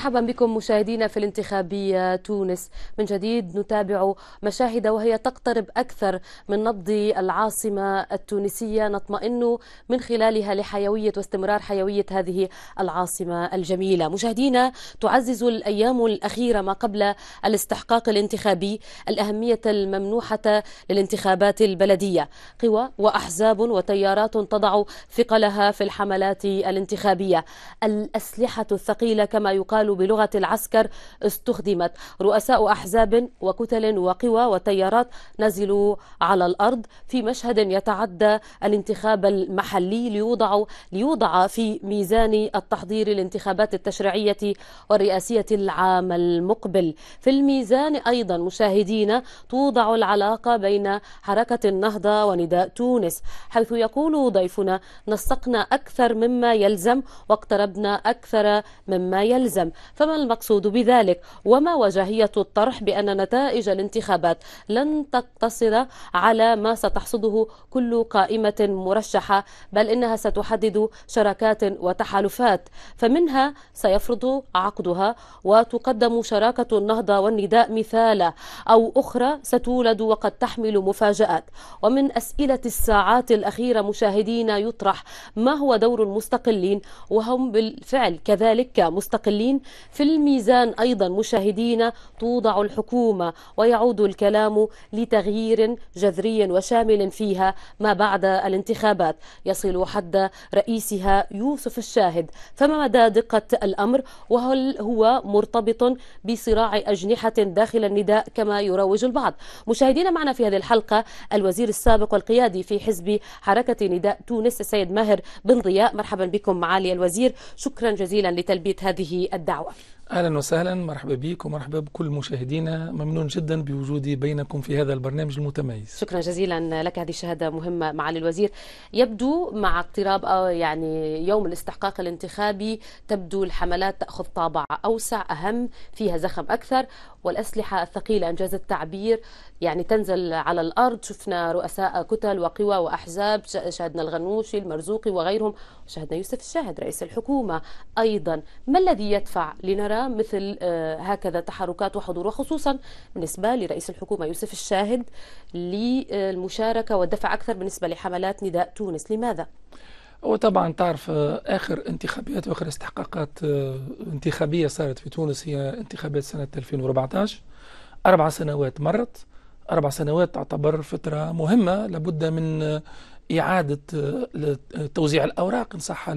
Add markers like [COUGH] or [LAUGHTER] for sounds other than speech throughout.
مرحبا بكم مشاهدينا في الانتخابية تونس من جديد نتابع مشاهد وهي تقترب أكثر من نبض العاصمة التونسية نطمئن من خلالها لحيوية واستمرار حيوية هذه العاصمة الجميلة مشاهدينا تعزز الأيام الأخيرة ما قبل الاستحقاق الانتخابي الأهمية الممنوحة للانتخابات البلدية قوى وأحزاب وتيارات تضع ثقلها في الحملات الانتخابية الأسلحة الثقيلة كما يقال بلغة العسكر استخدمت رؤساء أحزاب وكتل وقوى وتيارات نزلوا على الأرض في مشهد يتعدى الانتخاب المحلي ليوضع, ليوضع في ميزان التحضير للانتخابات التشريعية والرئاسية العام المقبل في الميزان أيضا مشاهدين توضع العلاقة بين حركة النهضة ونداء تونس حيث يقول ضيفنا نسقنا أكثر مما يلزم واقتربنا أكثر مما يلزم فما المقصود بذلك وما وجاهية الطرح بأن نتائج الانتخابات لن تقتصر على ما ستحصده كل قائمة مرشحة بل إنها ستحدد شراكات وتحالفات فمنها سيفرض عقدها وتقدم شراكة النهضة والنداء مثالا أو أخرى ستولد وقد تحمل مفاجآت ومن أسئلة الساعات الأخيرة مشاهدين يطرح ما هو دور المستقلين وهم بالفعل كذلك مستقلين في الميزان أيضا مشاهدين توضع الحكومة ويعود الكلام لتغيير جذري وشامل فيها ما بعد الانتخابات يصل حد رئيسها يوسف الشاهد فما مدى دقة الأمر وهل هو مرتبط بصراع أجنحة داخل النداء كما يروج البعض مشاهدينا معنا في هذه الحلقة الوزير السابق والقيادي في حزب حركة نداء تونس السيد ماهر بن ضياء مرحبا بكم معالي الوزير شكرا جزيلا لتلبية هذه الدعوة da'wah. اهلا وسهلا مرحبا بك ومرحبا بكل مشاهدينا ممنون جدا بوجودي بينكم في هذا البرنامج المتميز شكرا جزيلا لك هذه الشهاده مهمه معالي الوزير يبدو مع اقتراب يعني يوم الاستحقاق الانتخابي تبدو الحملات تاخذ طابع اوسع اهم فيها زخم اكثر والاسلحه الثقيله انجاز التعبير يعني تنزل على الارض شفنا رؤساء كتل وقوى واحزاب شاهدنا الغنوشي المرزوقي وغيرهم شاهدنا يوسف الشاهد رئيس الحكومه ايضا ما الذي يدفع لنرى مثل آه، هكذا تحركات وحضور وخصوصا بالنسبة لرئيس الحكومة يوسف الشاهد للمشاركة والدفع أكثر بالنسبة لحملات نداء تونس لماذا؟ وطبعا تعرف آه، اخر انتخابيات واخر استحقاقات آه، انتخابيه صارت في تونس هي انتخابات سنه 2014 اربع سنوات مرت اربع سنوات تعتبر فتره مهمه لابد من إعادة آه، آه، توزيع الأوراق إن صح آه،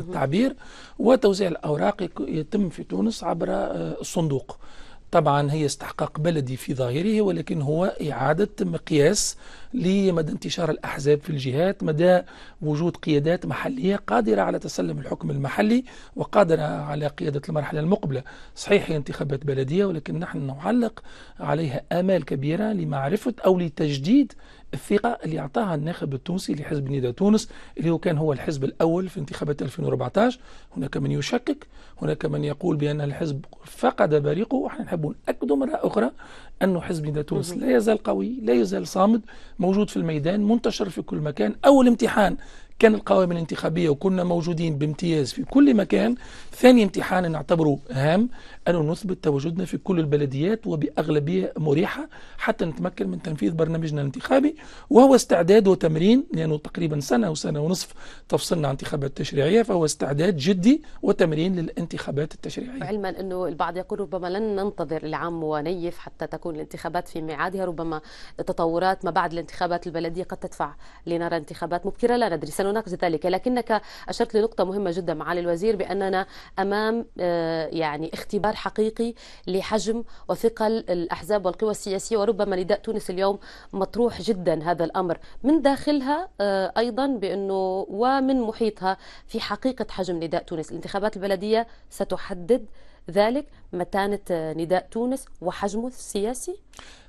التعبير وتوزيع الأوراق يتم في تونس عبر الصندوق طبعا هي استحقاق بلدي في ظاهره ولكن هو إعادة مقياس لمدى انتشار الأحزاب في الجهات مدى وجود قيادات محلية قادرة على تسلم الحكم المحلي وقادرة على قيادة المرحلة المقبلة صحيح هي انتخابات بلدية ولكن نحن نعلق عليها آمال كبيرة لمعرفة أو لتجديد الثقة اللي أعطاها الناخب التونسي لحزب نداء تونس اللي هو كان هو الحزب الأول في انتخابات 2014 هناك من يشكك هناك من يقول بأن الحزب فقد بريقه ونحن نحب نأكد مرة أخرى أن حزب نداء تونس لا يزال قوي لا يزال صامد موجود في الميدان منتشر في كل مكان أول امتحان كان القوائم الانتخابيه وكنا موجودين بامتياز في كل مكان ثاني امتحان نعتبره هام أن نثبت تواجدنا في كل البلديات وبأغلبية مريحة حتى نتمكن من تنفيذ برنامجنا الانتخابي وهو استعداد وتمرين لأنه تقريبا سنة أو سنة ونصف تفصلنا عن انتخابات تشريعية فهو استعداد جدي وتمرين للانتخابات التشريعية علما أنه البعض يقول ربما لن ننتظر لعام ونيف حتى تكون الانتخابات في ميعادها ربما تطورات ما بعد الانتخابات البلدية قد تدفع لنرى انتخابات مبكرة لا ندري سنناقش ذلك لكنك أشرت لنقطة مهمة جدا معالي الوزير بأننا أمام آه، يعني اختبار انتصار حقيقي لحجم وثقل الأحزاب والقوى السياسية وربما نداء تونس اليوم مطروح جدا هذا الأمر من داخلها آه، أيضا بأنه ومن محيطها في حقيقة حجم نداء تونس الانتخابات البلدية ستحدد ذلك متانة نداء آه، تونس وحجمه السياسي؟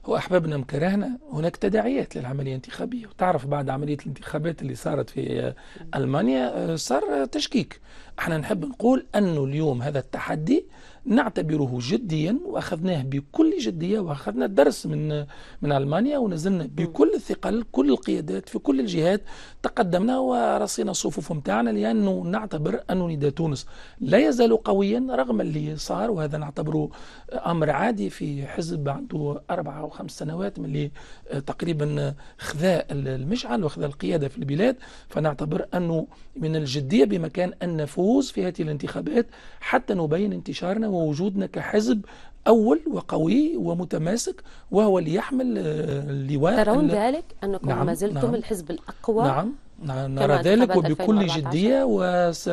هو أحبابنا أم كرهنا هناك تداعيات للعملية الانتخابية وتعرف بعد عملية الانتخابات اللي صارت في آه، ألمانيا صار تشكيك احنا نحب نقول أنه اليوم هذا التحدي نعتبره جديا واخذناه بكل جديه واخذنا الدرس من من المانيا ونزلنا بكل الثقل كل القيادات في كل الجهات تقدمنا ورصينا الصفوف نتاعنا لانه نعتبر ان نداء تونس لا يزال قويا رغم اللي صار وهذا نعتبره امر عادي في حزب عنده اربع او خمس سنوات من اللي آه، تقريبا خذا المشعل وخذا القياده في البلاد فنعتبر انه من الجديه بمكان ان نفوز في هذه الانتخابات حتى نبين انتشارنا ووجودنا كحزب أول وقوي ومتماسك وهو ليحمل اللواء آه، ترون ذلك أنكم نعم ما زلتم نعم الحزب الأقوى نعم, نعم. نرى ذلك وبكل جدية وس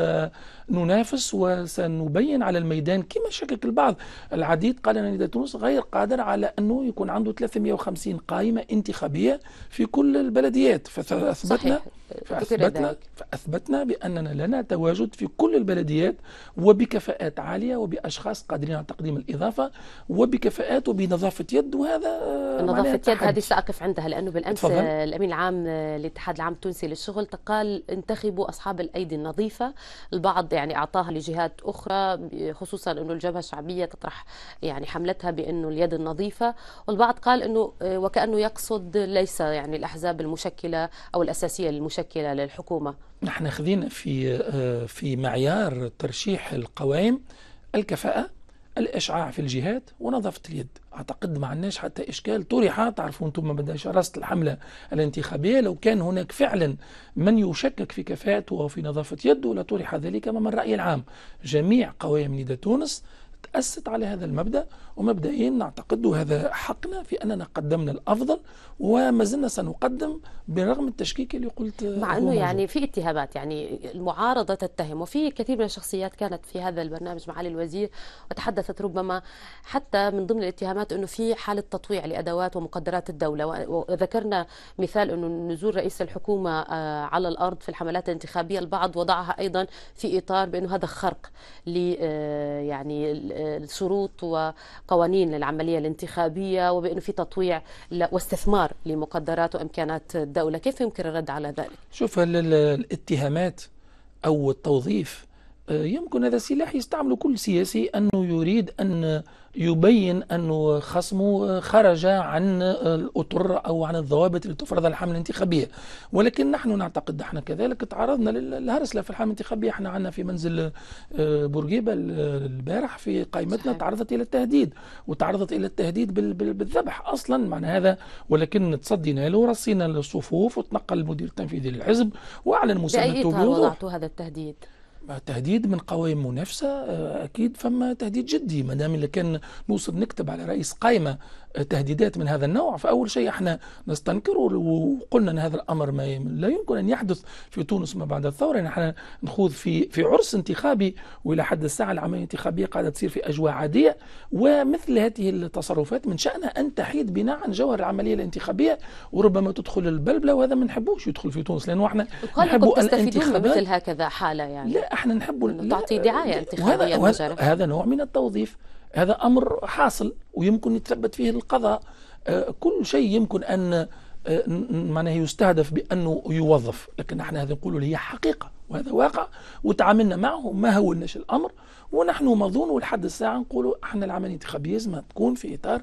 ننافس وسنبين على الميدان كما شكك البعض العديد قال أن نادي تونس غير قادر على أنه يكون عنده 350 قائمة انتخابية في كل البلديات فأثبتنا فأثبتنا, فأثبتنا بأننا لنا تواجد في كل البلديات وبكفاءات عالية وبأشخاص قادرين على تقديم الإضافة وبكفاءات وبنظافة يد وهذا آه، نظافة يد هذه سأقف عندها لأنه بالأمس تفضل. الأمين العام للاتحاد العام التونسي للشغل قال انتخبوا أصحاب الأيدي النظيفة البعض يعني اعطاها لجهات اخرى خصوصا انه الجبهه الشعبيه تطرح يعني حملتها بانه اليد النظيفه والبعض قال انه آه، وكانه يقصد ليس يعني الاحزاب المشكله او الاساسيه المشكله للحكومه نحن خذينا في آه، في معيار ترشيح القوائم الكفاءه الاشعاع في الجهات ونظافه اليد اعتقد ما عندناش حتى اشكال طرح تعرفون انتم بداش راست الحمله الانتخابيه لو كان هناك فعلا من يشكك في كفاءته وفي نظافه يده لطرح ذلك امام الراي العام جميع قوائم نداء تونس تأسست على هذا المبدأ ومبدئيا نعتقد هذا حقنا في أننا قدمنا الأفضل وما زلنا سنقدم برغم التشكيك اللي قلت مع أنه يعني في اتهامات يعني المعارضة تتهم وفي كثير من الشخصيات كانت في هذا البرنامج معالي الوزير وتحدثت ربما حتى من ضمن الاتهامات أنه في حالة تطويع لأدوات ومقدرات الدولة وذكرنا مثال أنه نزول رئيس الحكومة آه، على الأرض في الحملات الانتخابية البعض وضعها أيضا في إطار بأنه هذا خرق ل آه، يعني الشروط وقوانين العملية الانتخابية وبأنه في تطويع واستثمار لمقدرات وإمكانات الدولة كيف يمكن الرد على ذلك؟ شوف الاتهامات أو التوظيف آه، يمكن هذا السلاح يستعمله كل سياسي أنه يريد أن يبين أنه خصمه خرج عن الأطر أو عن الضوابط اللي تفرض الحملة الانتخابية ولكن نحن نعتقد احنا كذلك تعرضنا للهرسلة في الحملة الانتخابية احنا عندنا في منزل آه، بورقيبة البارح في قائمتنا تعرضت إلى التهديد وتعرضت إلى التهديد بالذبح أصلا معنى هذا ولكن تصدينا له ورصينا الصفوف وتنقل المدير التنفيذي للحزب وأعلن مساندته بوضوح هذا التهديد؟ تهديد من قوائم منافسه آه، اكيد فما تهديد جدي ما دام اللي كان نوصل نكتب على رئيس قائمه تهديدات من هذا النوع فأول شيء احنا نستنكره وقلنا أن هذا الأمر ما لا يمكن أن يحدث في تونس ما بعد الثورة يعني احنا نخوض في في عرس انتخابي وإلى حد الساعة العملية الانتخابية قاعدة تصير في أجواء عادية ومثل هذه التصرفات من شأنها أن تحيد بناء عن جوهر العملية الانتخابية وربما تدخل البلبلة وهذا ما نحبوش يدخل في تونس لأنه احنا نحبوا الانتخابات مثل هكذا حالة يعني لا احنا نحب تعطي دعاية انتخابية وهذا, وهذا نوع من التوظيف هذا أمر حاصل ويمكن يتثبت فيه القضاء آه، كل شيء يمكن أن آه، معناه يستهدف بأنه يوظف لكن احنا هذا نقول هي حقيقة وهذا واقع وتعاملنا معه ما هولناش الأمر ونحن مضون ولحد الساعة نقولوا احنا العملية الانتخابية لازم تكون في إطار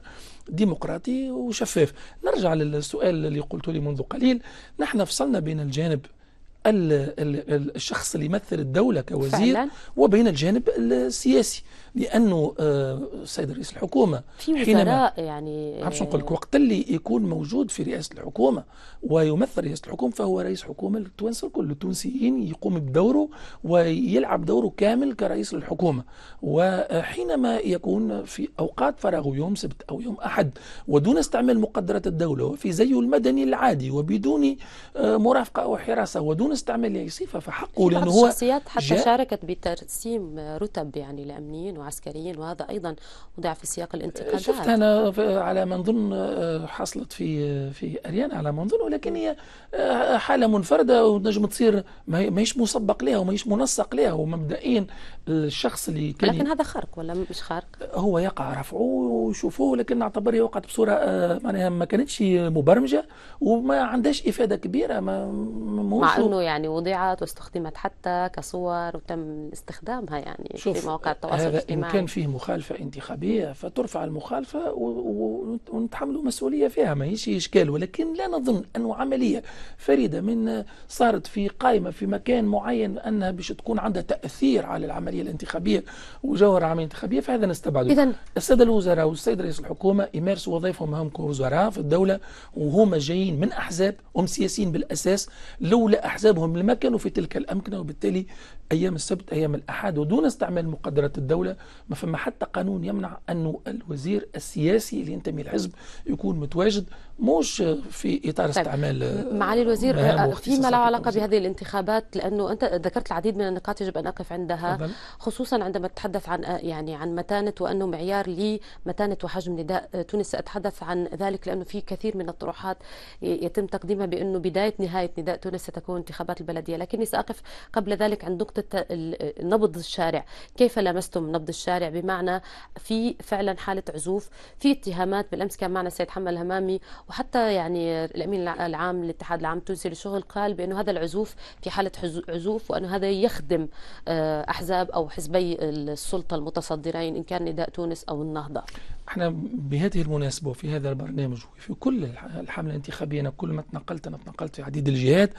ديمقراطي وشفاف نرجع للسؤال اللي قلته لي منذ قليل نحن فصلنا بين الجانب الشخص اللي يمثل الدولة كوزير فعلا. وبين الجانب السياسي لانه السيد آه، رئيس الحكومه في حينما يعني عمش نقول لك وقت اللي يكون موجود في رئاسه الحكومه ويمثل رئاسه الحكومه فهو رئيس حكومه للتوانسه الكل التونسيين يقوم بدوره ويلعب دوره كامل كرئيس للحكومه وحينما يكون في اوقات فراغه يوم سبت او يوم احد ودون استعمال مقدرات الدوله وفي زيه المدني العادي وبدون آه، مرافقه او حراسه ودون استعمال اي صفه فحقه لانه هو الشخصيات حتى شاركت بترسيم رتب يعني الامنيين وعسكريا وهذا أيضا وضع في سياق الانتقادات شفت أنا على ما نظن آه، حصلت في آه، في أريان على ما نظن ولكن هي آه، حالة منفردة ونجم تصير ماهيش مسبق لها وماهيش منسق لها ومبدئيا الشخص اللي كان لكن هذا خرق ولا مش خرق؟ هو يقع رفعه وشوفوه لكن هي وقعت بصورة معناها ما كانتش مبرمجة وما عندهاش إفادة كبيرة ما مع أنه يعني وضعت واستخدمت حتى كصور وتم استخدامها يعني في مواقع التواصل هذا إن كان فيه مخالفة انتخابية فترفع المخالفة ونتحملوا مسؤولية فيها ما هيش إشكال ولكن لا نظن أنه عملية فريدة من صارت في قائمة في مكان معين أنها باش تكون عندها تأثير على العملية الانتخابية وجوهر العملية الانتخابية فهذا نستبعده إذن السادة الوزراء والسيد رئيس الحكومة يمارسوا وظائفهم هم كوزراء في الدولة وهما جايين من أحزاب هم سياسيين بالأساس لولا أحزابهم لما كانوا في تلك الأمكنة وبالتالي ايام السبت ايام الاحد ودون استعمال مقدرات الدوله ما فما حتى قانون يمنع انه الوزير السياسي اللي ينتمي الحزب يكون متواجد مش في اطار طيب. استعمال معالي الوزير آه، فيما له علاقه بهذه الانتخابات لانه انت ذكرت العديد من النقاط يجب ان اقف عندها خصوصا عندما تتحدث عن آه، يعني عن متانه وانه معيار لمتانه وحجم نداء آه، تونس ساتحدث عن ذلك لانه في كثير من الطروحات يتم تقديمها بانه بدايه نهايه نداء تونس ستكون انتخابات البلديه لكني ساقف قبل ذلك عند نقطه نبض الشارع كيف لمستم نبض الشارع بمعنى في فعلا حاله عزوف في اتهامات بالامس كان معنا السيد حمد الهمامي وحتى يعني الامين العام للاتحاد العام التونسي للشغل قال بانه هذا العزوف في حاله عزوف وانه هذا يخدم آه، احزاب او حزبي السلطه المتصدرين ان كان نداء تونس او النهضه احنا بهذه المناسبة وفي هذا البرنامج وفي كل الحملة الانتخابية أنا كل ما تنقلت أنا تنقلت في عديد الجهات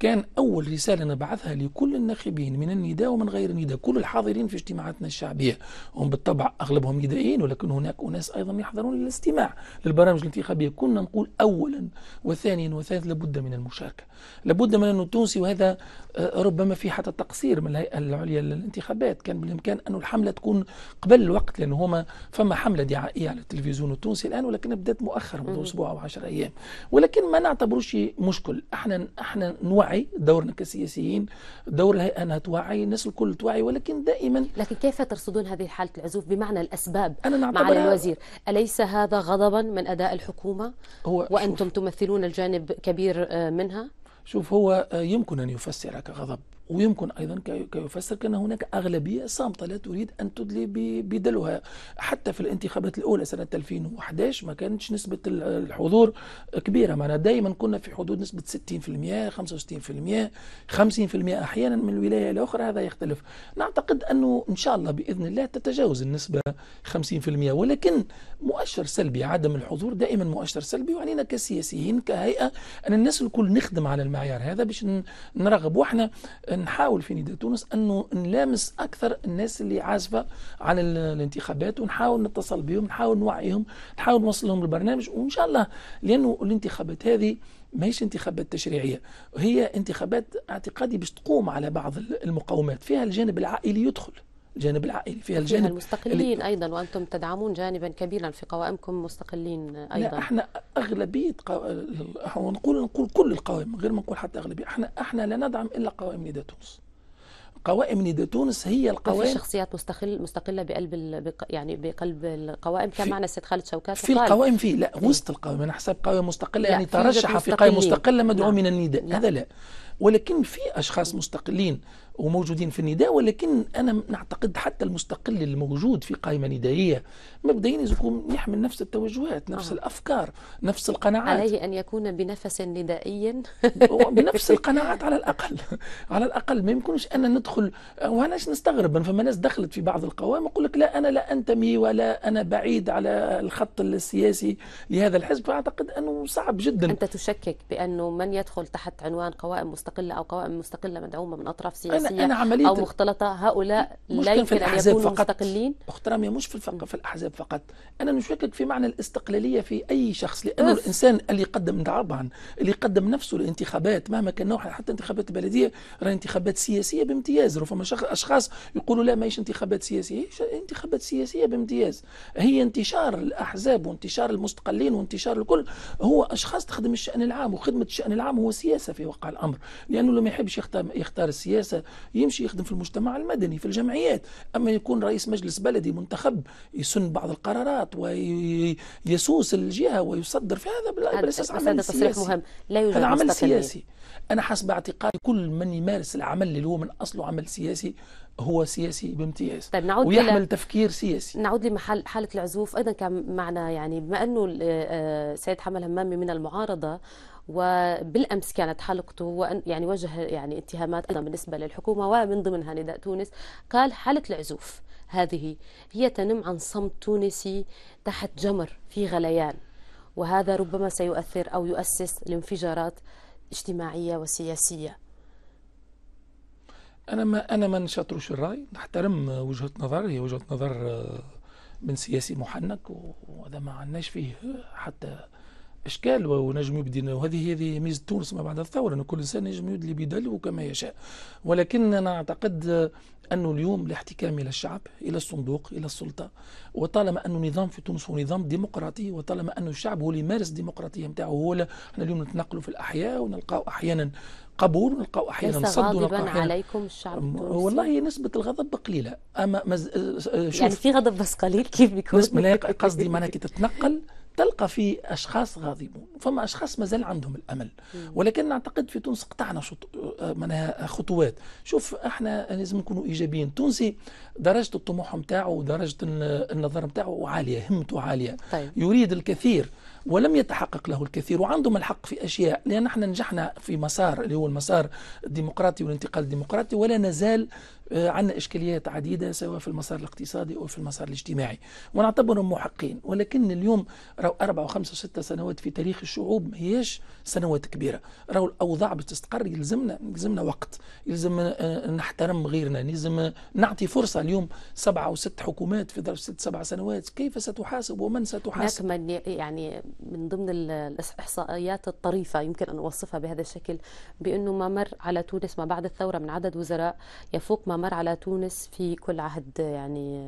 كان أول رسالة نبعثها لكل الناخبين من النداء ومن غير النداء كل الحاضرين في اجتماعاتنا الشعبية هم بالطبع أغلبهم ندائيين ولكن هناك أناس أيضا يحضرون للاستماع للبرامج الانتخابية كنا نقول أولا وثانيا وثالثا لابد من المشاركة لابد من أن التونسي وهذا آه، ربما في حتى تقصير من الهيئة العليا للانتخابات كان بالإمكان أن الحملة تكون قبل الوقت لأن هما فما حملة دعائية مرئي على التلفزيون التونسي الان ولكن بدات مؤخرا منذ اسبوع او 10 ايام ولكن ما نعتبروش مشكل احنا احنا نوعي دورنا كسياسيين دور الهيئه انها توعي الناس الكل توعي ولكن دائما لكن كيف ترصدون هذه حاله العزوف بمعنى الاسباب أنا مع الوزير اليس هذا غضبا من اداء الحكومه هو وانتم شوف. تمثلون الجانب كبير آه، منها شوف هو آه، يمكن ان يفسر كغضب ويمكن أيضا كيفسر كأن هناك أغلبية صامتة لا تريد أن تدلي بدلوها حتى في الانتخابات الأولى سنة 2011 ما كانتش نسبة الحضور كبيرة معنا دائما كنا في حدود نسبة 60% 65% 50% أحيانا من ولاية إلى أخرى هذا يختلف نعتقد أنه إن شاء الله بإذن الله تتجاوز النسبة 50% ولكن مؤشر سلبي عدم الحضور دائما مؤشر سلبي وعلينا كسياسيين كهيئه ان الناس الكل نخدم على المعيار هذا باش نرغب واحنا نحاول في نداء تونس انه نلامس اكثر الناس اللي عازفه على الانتخابات ونحاول نتصل بهم نحاول نوعيهم نحاول نوصلهم البرنامج وان شاء الله لانه الانتخابات هذه ماهيش انتخابات تشريعيه هي انتخابات اعتقادي باش تقوم على بعض المقاومات فيها الجانب العائلي يدخل الجانب العائلي فيها الجانب فيها المستقلين ايضا وانتم تدعمون جانبا كبيرا في قوائمكم مستقلين ايضا لا احنا اغلبيه قو... نقول نقول كل القوائم غير ما نقول حتى اغلبيه احنا احنا لا ندعم الا قوائم نيدا تونس قوائم نيدا تونس هي القوائم في شخصيات مستقل مستقله بقلب ال... يعني بقلب القوائم كان معنا السيد خالد شوكات في القوائم في لا إيه. وسط القوائم انا حسب قوائم مستقله يعني ترشح في قائمه مستقله مدعو نعم. من النداء هذا لا نعم. ولكن في اشخاص مستقلين وموجودين في النداء ولكن انا نعتقد حتى المستقل الموجود في قائمه ندائيه مبدئيا يكون يحمل نفس التوجهات نفس آه. الافكار نفس القناعات عليه ان يكون [LAUGHS] بنفس ندائي [LAUGHS] بنفس القناعات على الاقل على الاقل ما يمكنش ان ندخل وانا نستغرب فما ناس دخلت في بعض القوائم يقول لك لا انا لا انتمي ولا انا بعيد على الخط السياسي لهذا الحزب فاعتقد انه صعب جدا انت تشكك بانه من يدخل تحت عنوان قوائم مستقله او قوائم مستقله مدعومه من اطراف سياسيه سياسية أنا عملية أو مختلطة هؤلاء لا يمكن أن يكونوا فقط. مستقلين أخت مش في, الفقه في الأحزاب فقط أنا نشكك في معنى الاستقلالية في أي شخص لأنه أوف. الإنسان اللي يقدم طبعا اللي يقدم نفسه لانتخابات مهما كان نوعها حتى انتخابات البلديه راه انتخابات سياسية بامتياز ربما أشخاص يقولوا لا ماهيش انتخابات سياسية انتخابات سياسية بامتياز هي انتشار الأحزاب وانتشار المستقلين وانتشار الكل هو أشخاص تخدم الشأن العام وخدمة الشأن العام هو سياسة في وقع الأمر لأنه لما يحبش يختار, يختار السياسة يمشي يخدم في المجتمع المدني في الجمعيات أما يكون رئيس مجلس بلدي منتخب يسن بعض القرارات ويسوس الجهة ويصدر في هذا بالأساس عمل سياسي مهم لا يوجد هذا عمل سياسي أنا حسب اعتقادي كل من يمارس العمل اللي هو من أصله عمل سياسي هو سياسي بامتياز طيب نعود ويحمل إلى تفكير سياسي نعود لمحل حالة العزوف أيضا كان معنا يعني بما أنه سيد حمل همامي من المعارضة وبالامس كانت حلقته وأن يعني وجه يعني اتهامات ايضا بالنسبه للحكومه ومن ضمنها نداء تونس قال حاله العزوف هذه هي تنم عن صمت تونسي تحت جمر في غليان وهذا ربما سيؤثر او يؤسس لانفجارات اجتماعيه وسياسيه انا ما انا ما نشطرش الراي نحترم وجهه نظر هي وجهه نظر آه، من سياسي محنك وهذا ما عندناش فيه حتى اشكال ونجم يبدي وهذه هذه ميزه تونس ما بعد الثوره ان كل انسان يجم يدلي بدلو كما يشاء ولكن انا اعتقد انه اليوم الاحتكام الى الشعب الى الصندوق الى السلطه وطالما انه نظام في تونس هو نظام ديمقراطي وطالما انه الشعب هو اللي يمارس الديمقراطيه نتاعه هو احنا اليوم نتنقلوا في الاحياء ونلقاو احيانا قبول ونلقاو احيانا صد ونلقاو احيانا عليكم الشعب التونسي والله نسبه الغضب قليله اما مز... يعني شوف يعني في غضب بس قليل كيف بيكون قصدي معناها كي تتنقل تلقى في أشخاص غاضبون فما أشخاص مازال عندهم الأمل ولكن نعتقد في تونس قطعنا آه، خطوات شوف احنا لازم نكونوا إيجابيين تونسي درجة الطموح نتاعو ودرجة النظر نتاعو عالية همته عالية طيب. يريد الكثير ولم يتحقق له الكثير وعندهم الحق في أشياء لأن احنا نجحنا في مسار اللي هو المسار الديمقراطي والانتقال الديمقراطي ولا نزال آه، عندنا إشكاليات عديدة سواء في المسار الاقتصادي أو في المسار الاجتماعي ونعتبرهم محقين ولكن اليوم راهو أربع وخمسة وستة سنوات في تاريخ الشعوب هيش سنوات كبيرة راهو الأوضاع باش تستقر يلزمنا يلزمنا وقت يلزم آه، نحترم غيرنا يلزم نعطي فرصة اليوم سبعة أو ست حكومات في ظرف ست سبع سنوات كيف ستحاسب ومن ستحاسب من يعني من ضمن الإحصائيات الطريفة يمكن أن أوصفها بهذا الشكل بأنه ما مر على تونس ما بعد الثورة من عدد وزراء يفوق ما مر على تونس في كل عهد يعني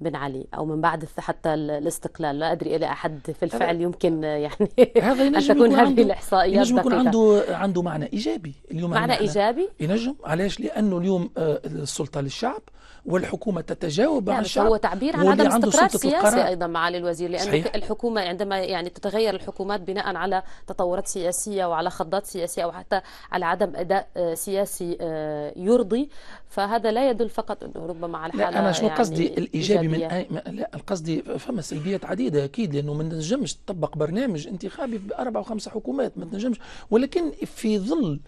بن علي او من بعد حتى الاستقلال لا ادري الى احد في الفعل يمكن يعني هذا ان تكون هذه الاحصائيات ينجم يكون عنده عنده معنى ايجابي اليوم معنى ايجابي ينجم علاش لانه اليوم آه، السلطه للشعب والحكومه تتجاوب مع نعم، الشعب هو تعبير عن عدم استقرار سياسي ايضا معالي الوزير لان صحيح. الحكومه عندما يعني تتغير الحكومات بناء على تطورات سياسيه وعلى خضات سياسيه او حتى على عدم اداء آه، سياسي آه، يرضي فهذا لا يدل فقط ربما على حاله لا انا شنو يعني قصدي الايجابي من أي... لا قصدي فما سلبيات عديده اكيد لانه ما تنجمش تطبق برنامج انتخابي باربع وخمسه حكومات ما تنجمش ولكن في ظل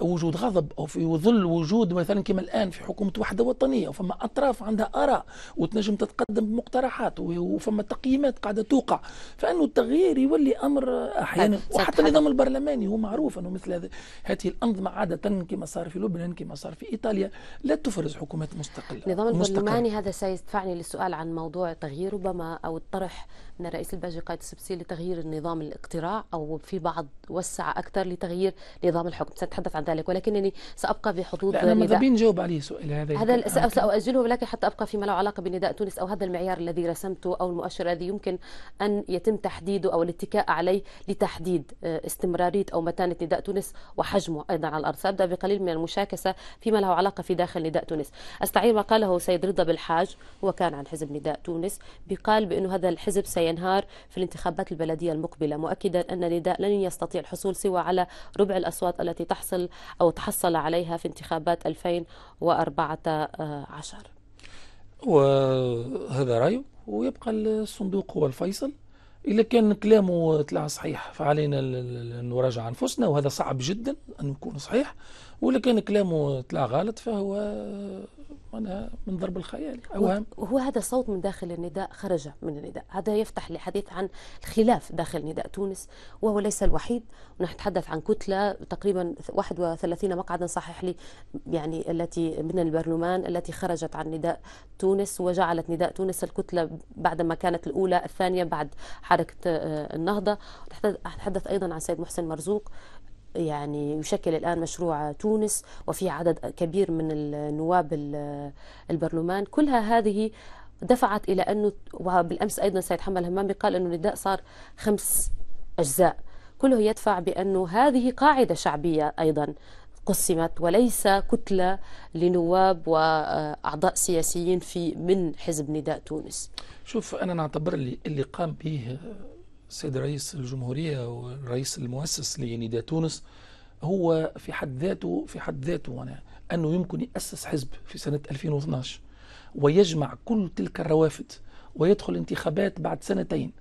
وجود غضب او في ظل وجود مثلا كما الان في حكومه وحده وطنيه وفما اطراف عندها اراء وتنجم تتقدم بمقترحات وفما تقييمات قاعده توقع فانه التغيير يولي امر احيانا طيب، وحتى النظام البرلماني هو معروف انه مثل هذه الانظمه عاده كما صار في لبنان كما صار في ايطاليا لا تفرز حكومات مستقله النظام البرلماني هذا سيدفعني للسؤال عن موضوع تغيير ربما او الطرح من الرئيس الباجي قائد السبسي لتغيير النظام الاقتراع او في بعض وسع اكثر لتغيير نظام الحكم سنتحدث اسف عن ذلك ولكنني سابقى في حدود لا ماذا بي نجاوب عليه سؤال هذا هذا ساؤجله ولكن حتى ابقى فيما له علاقه بنداء تونس او هذا المعيار الذي رسمته او المؤشر الذي يمكن ان يتم تحديده او الاتكاء عليه لتحديد آه، استمراريه او متانه نداء تونس وحجمه ايضا على الارض سابدا بقليل من المشاكسه فيما له علاقه في داخل نداء تونس استعير ما قاله سيد رضا بالحاج هو كان عن حزب نداء تونس بقال بانه هذا الحزب سينهار في الانتخابات البلديه المقبله مؤكدا ان نداء لن يستطيع الحصول سوى على ربع الاصوات التي تحصل حصل أو تحصل عليها في انتخابات 2014 وهذا رأيه ويبقى الصندوق هو الفيصل إذا كان كلامه طلع صحيح فعلينا نراجع أنفسنا وهذا صعب جدا أن يكون صحيح ولكن كان كلامه طلع غلط فهو وأنا من ضرب الخيال أوهام وهو هذا صوت من داخل النداء خرج من النداء هذا يفتح لحديث عن الخلاف داخل نداء تونس وهو ليس الوحيد ونحن نتحدث عن كتلة تقريبا 31 مقعدا صحيح لي يعني التي من البرلمان التي خرجت عن نداء تونس وجعلت نداء تونس الكتلة بعدما كانت الأولى الثانية بعد حركة آه، النهضة نتحدث أيضا عن سيد محسن مرزوق يعني يشكل الآن مشروع تونس وفي عدد كبير من النواب البرلمان كلها هذه دفعت إلى أنه وبالأمس أيضا سيد حمل همامي قال أنه النداء صار خمس أجزاء كله يدفع بأنه هذه قاعدة شعبية أيضا قسمت وليس كتلة لنواب وأعضاء سياسيين في من حزب نداء تونس شوف أنا نعتبر اللي, اللي قام به السيد رئيس الجمهورية والرئيس المؤسس لنداء تونس هو في حد ذاته في حد ذاته أنا أنه يمكن يأسس حزب في سنة 2012 ويجمع كل تلك الروافد ويدخل انتخابات بعد سنتين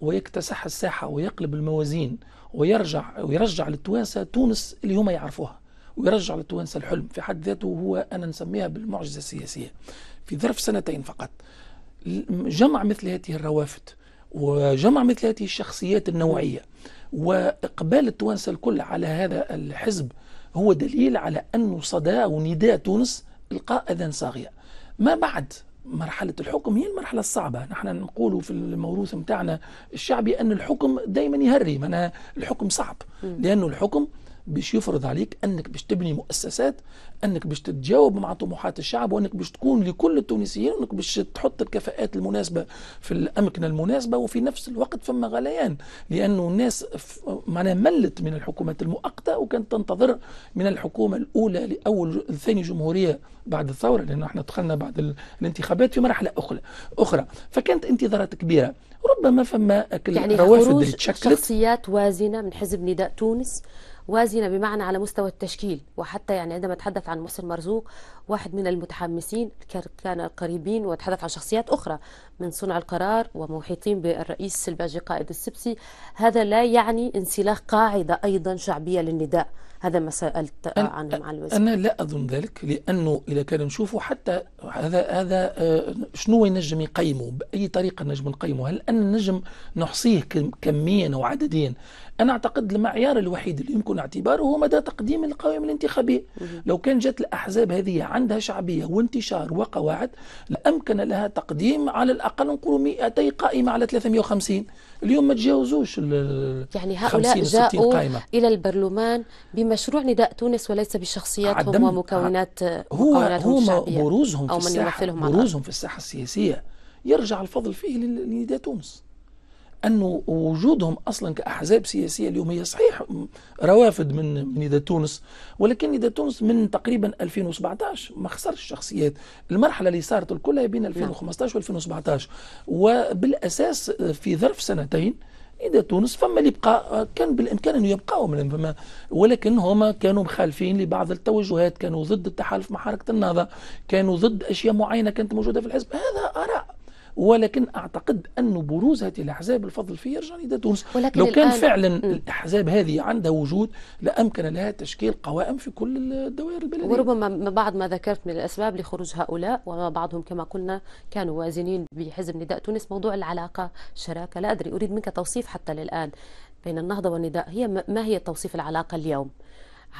ويكتسح الساحة ويقلب الموازين ويرجع ويرجع للتوانسة تونس اللي هما يعرفوها ويرجع للتوانسة الحلم في حد ذاته هو أنا نسميها بالمعجزة السياسية في ظرف سنتين فقط جمع مثل هذه الروافد وجمع مثل هذه الشخصيات النوعية وإقبال التوانسة الكل على هذا الحزب هو دليل على أن صدى ونداء تونس القاء أذان صاغية ما بعد مرحلة الحكم هي المرحلة الصعبة نحن نقول في الموروث متاعنا الشعبي أن الحكم دايما يهري أنا الحكم صعب لأنه الحكم باش يفرض عليك انك باش تبني مؤسسات انك باش تتجاوب مع طموحات الشعب وانك باش تكون لكل التونسيين وانك باش تحط الكفاءات المناسبه في الامكنه المناسبه وفي نفس الوقت فما غليان لانه الناس معناها ملت من الحكومات المؤقته وكانت تنتظر من الحكومه الاولى لاول ثاني جمهوريه بعد الثوره لانه احنا دخلنا بعد الانتخابات في مرحله اخرى اخرى فكانت انتظارات كبيره ربما فما يعني روافد تشكلت شخصيات وازنه من حزب نداء تونس وازنه بمعنى على مستوى التشكيل وحتى يعني عندما تحدث عن محسن مرزوق واحد من المتحمسين كان قريبين وتحدث عن شخصيات اخرى من صنع القرار ومحيطين بالرئيس الباجي قائد السبسي هذا لا يعني انسلاخ قاعده ايضا شعبيه للنداء هذا ما سألت عنه مع الوزير أنا لا أظن ذلك لأنه إذا كان نشوفه حتى هذا هذا آه، شنو ينجم يقيمه بأي طريقة نجم نقيمه هل أن نجم نحصيه كميا وعدديا أنا أعتقد المعيار الوحيد اللي يمكن اعتباره هو مدى تقديم القوائم الانتخابية لو كان جات الأحزاب هذه عندها شعبية وانتشار وقواعد لأمكن لها تقديم على الأقل نقول 200 قائمة على 350 اليوم ما تجاوزوش يعني هؤلاء جاءوا قائمة. إلى البرلمان بمشروع نداء تونس وليس بشخصياتهم ومكونات هو هم هو بروزهم في, الساحة بروزهم في الساحة السياسية يرجع الفضل فيه لنداء تونس انه وجودهم اصلا كاحزاب سياسيه اليوم هي صحيح روافد من من نداء تونس ولكن نداء تونس من تقريبا 2017 ما خسرش الشخصيات المرحله اللي صارت الكلها بين 2015 و 2017 وبالاساس آه، في ظرف سنتين نداء تونس فما اللي بقى آه، كان بالامكان انه يبقاوا من فما ولكن هما كانوا مخالفين لبعض التوجهات كانوا ضد التحالف مع حركه النهضه كانوا ضد اشياء معينه كانت موجوده في الحزب هذا اراء ولكن أعتقد أن بروز هذه الأحزاب الفضل فيها يرجع إلى تونس ولكن لو كان فعلا الأحزاب هذه عندها وجود لأمكن لها تشكيل قوائم في كل الدوائر البلدية وربما ما بعد ما ذكرت من الأسباب لخروج هؤلاء وما بعضهم كما قلنا كانوا وازنين بحزب نداء تونس موضوع العلاقة شراكة لا أدري أريد منك توصيف حتى للآن بين النهضة والنداء هي ما هي توصيف العلاقة اليوم؟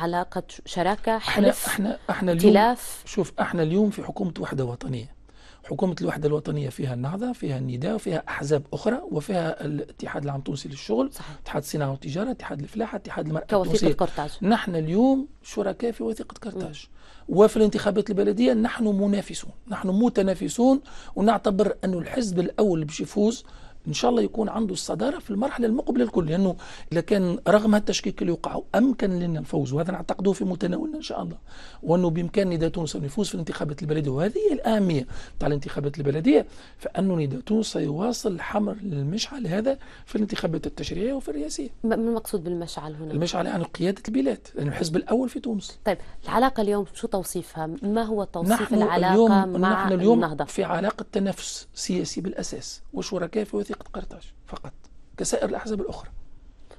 علاقة شراكة حلف احنا احنا احنا اليوم شوف احنا اليوم في حكومة وحدة وطنية حكومة الوحدة الوطنية فيها النهضة فيها النداء وفيها أحزاب أخرى وفيها الاتحاد العام التونسي للشغل صحيح. اتحاد الصناعة والتجارة اتحاد الفلاحة اتحاد المرأة كوثيقة قرطاج نحن اليوم شركاء في وثيقة قرطاج وفي الانتخابات البلدية نحن منافسون نحن متنافسون ونعتبر أن الحزب الأول باش يفوز ان شاء الله يكون عنده الصداره في المرحله المقبله الكل لانه اذا كان رغم التشكيك اللي وقعوا امكن لنا الفوز وهذا نعتقده في متناولنا ان شاء الله وانه بامكان نداء تونس ان يفوز في الانتخابات البلديه وهذه هي الاهميه تاع الانتخابات البلديه فانه نداء تونس سيواصل حمر المشعل هذا في الانتخابات التشريعيه وفي الرئاسيه. ما المقصود بالمشعل هنا؟ المشعل يعني قياده البلاد يعني الحزب الاول في تونس. طيب العلاقه اليوم شو توصيفها؟ ما هو توصيف العلاقه اليوم مع نحن اليوم النهضه؟ في علاقه تنافس سياسي بالاساس وشركاء في وثيقة قرطاج فقط كسائر الأحزاب الأخرى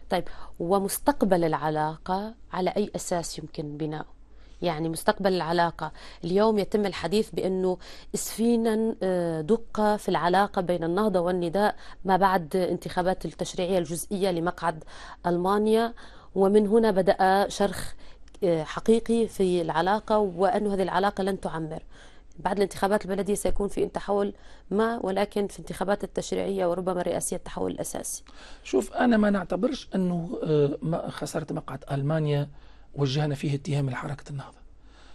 طيب ومستقبل العلاقة على أي أساس يمكن بناؤه؟ يعني مستقبل العلاقة اليوم يتم الحديث بأنه إسفينا آه، دقة في العلاقة بين النهضة والنداء ما بعد انتخابات التشريعية الجزئية لمقعد ألمانيا ومن هنا بدأ شرخ آه، حقيقي في العلاقة وأن هذه العلاقة لن تعمر بعد الانتخابات البلدية سيكون في تحول ما ولكن في الانتخابات التشريعية وربما الرئاسية التحول الأساسي شوف أنا ما نعتبرش أنه آه، خسارة مقعد ألمانيا وجهنا فيه اتهام لحركة النهضة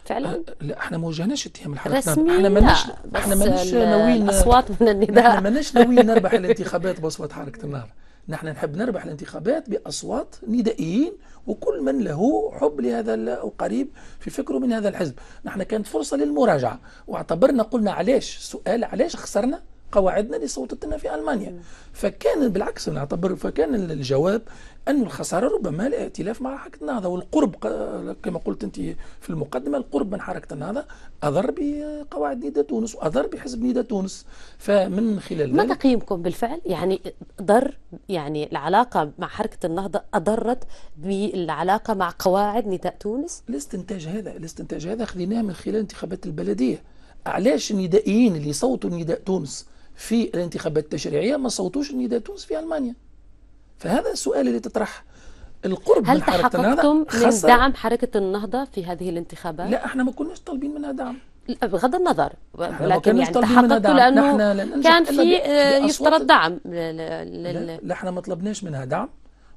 فعلا آه، لا احنا ما وجهناش اتهام الحركه النهضة احنا ماناش احنا مانيش ناويين الاصوات من النداء احنا مانيش ناويين نربح الانتخابات باصوات حركه النهضه نحن نحب نربح الانتخابات بأصوات ندائيين وكل من له حب لهذا أو قريب في فكره من هذا الحزب نحن كانت فرصة للمراجعة واعتبرنا قلنا علاش سؤال علاش خسرنا قواعدنا اللي صوتتنا في المانيا م. فكان بالعكس نعتبر فكان الجواب أن الخسارة ربما الائتلاف مع حركة النهضة والقرب كما قلت أنت في المقدمة القرب من حركة النهضة أضر بقواعد نداء تونس وأضر بحزب نداء تونس فمن خلال ما تقييمكم بالفعل يعني ضر يعني العلاقة مع حركة النهضة أضرت بالعلاقة مع قواعد نداء تونس الاستنتاج هذا الاستنتاج هذا خذيناه من خلال انتخابات البلدية علاش الندائيين اللي صوتوا نداء تونس في الانتخابات التشريعية ما صوتوش النداء تونس في ألمانيا فهذا السؤال اللي تطرح القرب هل من تحققتم من دعم حركة النهضة في هذه الانتخابات؟ لا احنا ما كناش طالبين منها دعم بغض النظر لكن يعني تحققت لانه كان في آه، يفترض دعم لا, لا احنا ما طلبناش منها دعم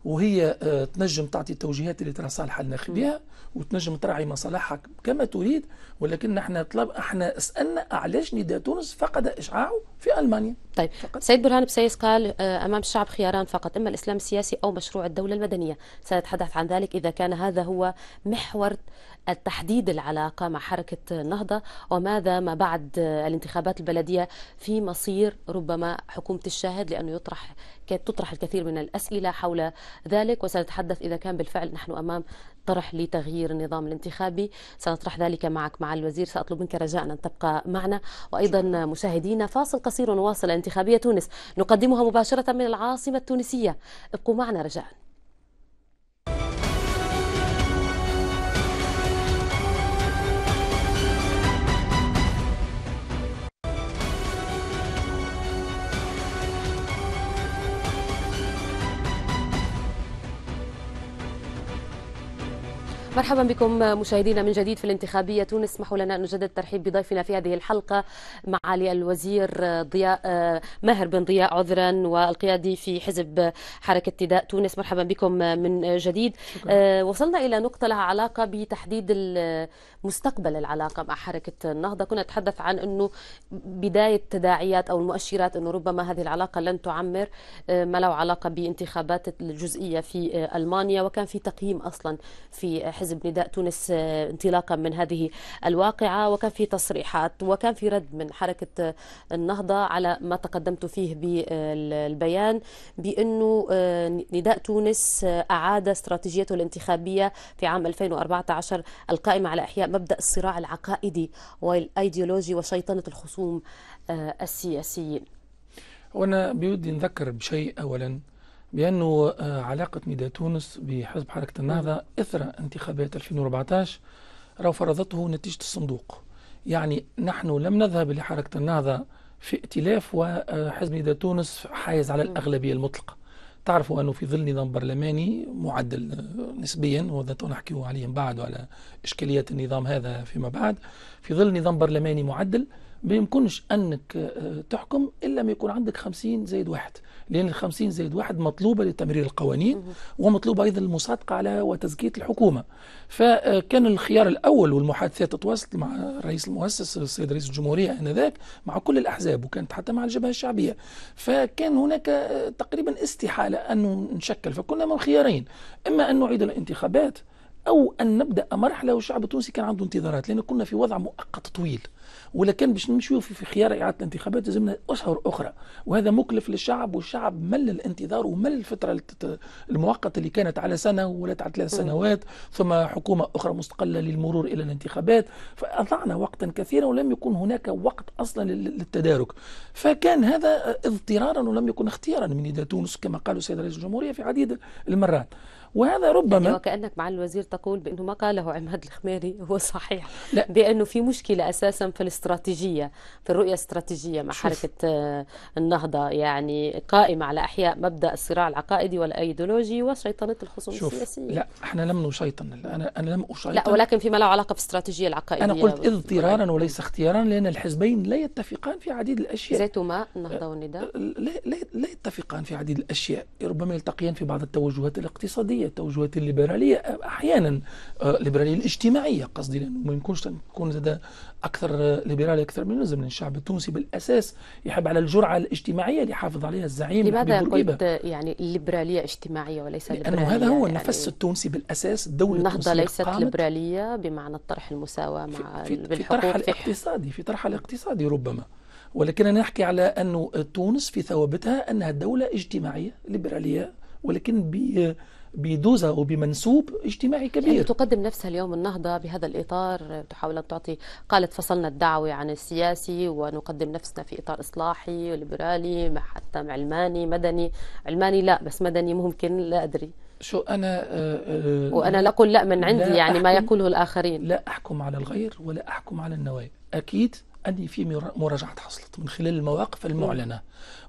وهي آه، تنجم تعطي التوجيهات اللي ترى صالحه لنا بها وتنجم تراعي مصالحك كما تريد ولكن احنا طلب احنا اسالنا علاش نداء تونس فقد اشعاعه في المانيا طيب فقط. سيد برهان بسيس قال آه، امام الشعب خياران فقط اما الاسلام السياسي او مشروع الدوله المدنيه سنتحدث عن ذلك اذا كان هذا هو محور التحديد العلاقة مع حركة النهضة وماذا ما بعد الانتخابات البلدية في مصير ربما حكومة الشاهد لأنه يطرح تطرح الكثير من الأسئلة حول ذلك وسنتحدث إذا كان بالفعل نحن أمام طرح لتغيير النظام الانتخابي سنطرح ذلك معك مع الوزير سأطلب منك رجاء أن تبقى معنا وأيضا مشاهدينا فاصل قصير ونواصل انتخابية تونس نقدمها مباشرة من العاصمة التونسية ابقوا معنا رجاءً مرحبا بكم مشاهدينا من جديد في الانتخابية تونس اسمحوا لنا أن نجدد الترحيب بضيفنا في هذه الحلقة معالي الوزير ضياء ماهر بن ضياء عذرا والقيادي في حزب حركة تداء تونس مرحبا بكم من جديد شكرا. آه، وصلنا إلى نقطة لها علاقة بتحديد مستقبل العلاقة مع حركة النهضة كنا نتحدث عن أنه بداية تداعيات أو المؤشرات أنه ربما هذه العلاقة لن تعمر آه، ما له علاقة بانتخابات الجزئية في آه، ألمانيا وكان في تقييم أصلا في حزب نداء تونس آه، انطلاقا من هذه الواقعة وكان في تصريحات وكان في رد من حركة النهضة على ما تقدمت فيه بالبيان بأنه نداء تونس أعاد استراتيجيته الانتخابية في عام 2014 القائمة على إحياء مبدا الصراع العقائدي والايديولوجي وشيطنه الخصوم آه، السياسيين وانا بودي نذكر بشيء اولا بانه آه، علاقه نداء تونس بحزب حركه النهضه اثر انتخابات 2014 راو فرضته نتيجه الصندوق يعني نحن لم نذهب لحركه النهضه في ائتلاف وحزب آه، نداء تونس حايز على الاغلبيه المطلقه تعرفوا أنه في ظل نظام برلماني معدل آه، نسبيا وهذا نحكي عليه بعد وعلى اشكاليات النظام هذا فيما بعد في ظل نظام برلماني معدل بيمكنش انك آه، تحكم الا ما يكون عندك 50 زائد واحد لان ال 50 زائد واحد مطلوبه لتمرير القوانين ومطلوبه ايضا المصادقه على وتزكيه الحكومه فكان آه، الخيار الاول والمحادثات تتواصل مع رئيس المؤسس السيد رئيس الجمهوريه انذاك مع كل الاحزاب وكانت حتى مع الجبهه الشعبيه فكان هناك آه، تقريبا استحاله انه نشكل فكنا من خيارين اما ان نعيد الانتخابات او ان نبدا مرحله والشعب التونسي كان عنده انتظارات لان كنا في وضع مؤقت طويل ولكن باش نمشيو في خيار اعاده الانتخابات لازمنا اشهر اخرى وهذا مكلف للشعب والشعب مل الانتظار ومل الفتره المؤقته اللي كانت على سنه ولا على ثلاث سنوات ثم حكومه اخرى مستقله للمرور الى الانتخابات فاضعنا وقتا كثيرا ولم يكن هناك وقت اصلا للتدارك فكان هذا اضطرارا ولم يكن اختيارا من اداره تونس كما قالوا السيد رئيس الجمهوريه في عديد المرات وهذا ربما يعني وكأنك مع الوزير تقول بأنه ما قاله عماد الخميري هو صحيح [LAUGHS] لا. بأنه في مشكلة أساسا في الاستراتيجية في الرؤية الاستراتيجية مع شوف. حركة آه، النهضة يعني قائمة على أحياء مبدأ الصراع العقائدي والأيديولوجي وشيطنة الخصوم شوف. السياسية لا احنا لم نشيطن أنا, أنا لم أشيطن لا ولكن فيما له علاقة في الاستراتيجيه العقائدية أنا قلت اضطرارا وليس اختيارا لأن الحزبين لا يتفقان في عديد الأشياء وماء النهضة والنداء آه، لا, لا, لا يتفقان في عديد الأشياء ربما يلتقيان في بعض التوجهات الاقتصادية الليبرالية التوجهات الليبرالية أحيانا آه، الليبرالية الاجتماعية قصدي لأنه ما يمكنش تكون زاد أكثر آه، ليبرالي أكثر من نزل من الشعب التونسي بالأساس يحب على الجرعة الاجتماعية اللي يحافظ عليها الزعيم لماذا قلت يعني الليبرالية اجتماعية وليس لأنه هذا هو يعني النفس التونسي بالأساس الدولة النهضة ليست ليبرالية بمعنى الطرح المساواة مع في, في طرحها الاقتصادي في طرحها الاقتصادي ربما ولكن أنا أحكي على أنه تونس في ثوابتها أنها دولة اجتماعية ليبرالية ولكن بدوزة وبمنسوب اجتماعي يعني كبير يعني تقدم نفسها اليوم النهضة بهذا الإطار تحاول أن تعطي قالت فصلنا الدعوة عن السياسي ونقدم نفسنا في إطار إصلاحي وليبرالي حتى علماني مدني علماني لا بس مدني ممكن لا أدري شو أنا أه, آه، وأنا لا أقول لا من عندي لا يعني ما يقوله الآخرين لا أحكم على الغير ولا أحكم على النوايا أكيد أني في مراجعة حصلت من خلال المواقف المعلنة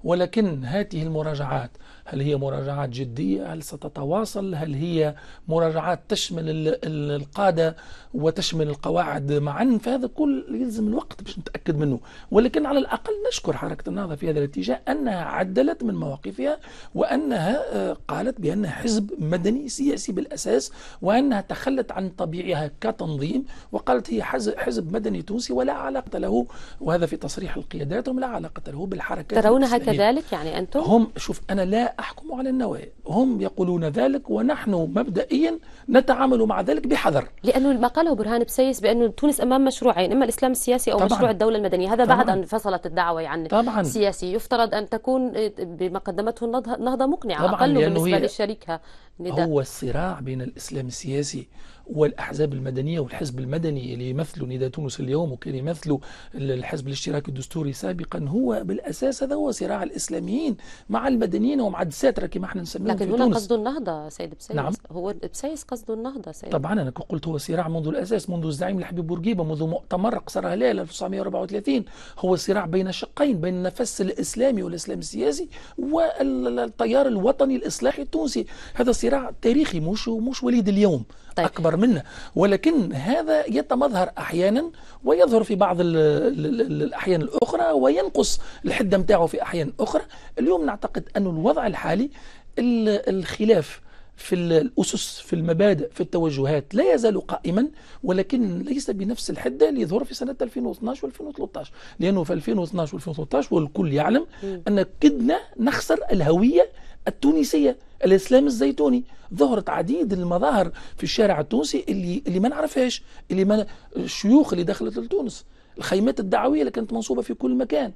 ولكن هذه المراجعات هل هي مراجعات جدية هل ستتواصل هل هي مراجعات تشمل القادة وتشمل القواعد معا فهذا كل يلزم الوقت باش نتأكد منه ولكن على الأقل نشكر حركة النهضة في هذا الاتجاه أنها عدلت من مواقفها وأنها آه، قالت بأنها حزب مدني سياسي بالأساس وأنها تخلت عن طبيعها كتنظيم وقالت هي حزب مدني تونسي ولا علاقة له وهذا في تصريح القيادات لا علاقة له بالحركة ترونها كذلك يعني أنتم؟ هم شوف أنا لا أحكم على النواة هم يقولون ذلك ونحن مبدئيا نتعامل مع ذلك بحذر لأنه ما قاله برهان بسيس بأنه تونس أمام مشروعين إما الإسلام السياسي أو طبعاً. مشروع الدولة المدنية هذا طبعاً. بعد أن فصلت الدعوة عن يعني طبعاً. السياسي يفترض أن تكون بما قدمته النهضة مقنعة طبعاً أقل بالنسبة لشريكها هو الصراع بين الإسلام السياسي والأحزاب المدنية والحزب المدني اللي يمثلوا نداء تونس اليوم وكان يمثلوا الحزب الاشتراكي الدستوري سابقا هو بالأساس هذا هو صراع الإسلاميين مع المدنيين ومع الدساترة كما احنا نسميهم لكن هنا قصده النهضة سيد بسيس نعم. هو بسيس قصده النهضة سيد طبعا أنا قلت هو صراع منذ الأساس منذ الزعيم الحبيب بورقيبة منذ مؤتمر قصر هلال 1934 هو صراع بين شقين بين النفس الإسلامي والإسلام السياسي والتيار الوطني الإصلاحي التونسي هذا صراع تاريخي مش مش وليد اليوم طيب. أكبر منا ولكن هذا يتمظهر أحيانا ويظهر في بعض الأحيان الأخرى وينقص الحدة متاعه في أحيان أخرى اليوم نعتقد أن الوضع الحالي الخلاف في الأسس في المبادئ في التوجهات لا يزال قائما ولكن ليس بنفس الحدة اللي ظهر في سنة 2012 و2013 لأنه في 2012 و2013 والكل يعلم أن كدنا نخسر الهوية التونسيه الاسلام الزيتوني ظهرت عديد المظاهر في الشارع التونسي اللي اللي ما نعرفهاش اللي ما الشيوخ اللي دخلت لتونس الخيمات الدعويه اللي كانت منصوبه في كل مكان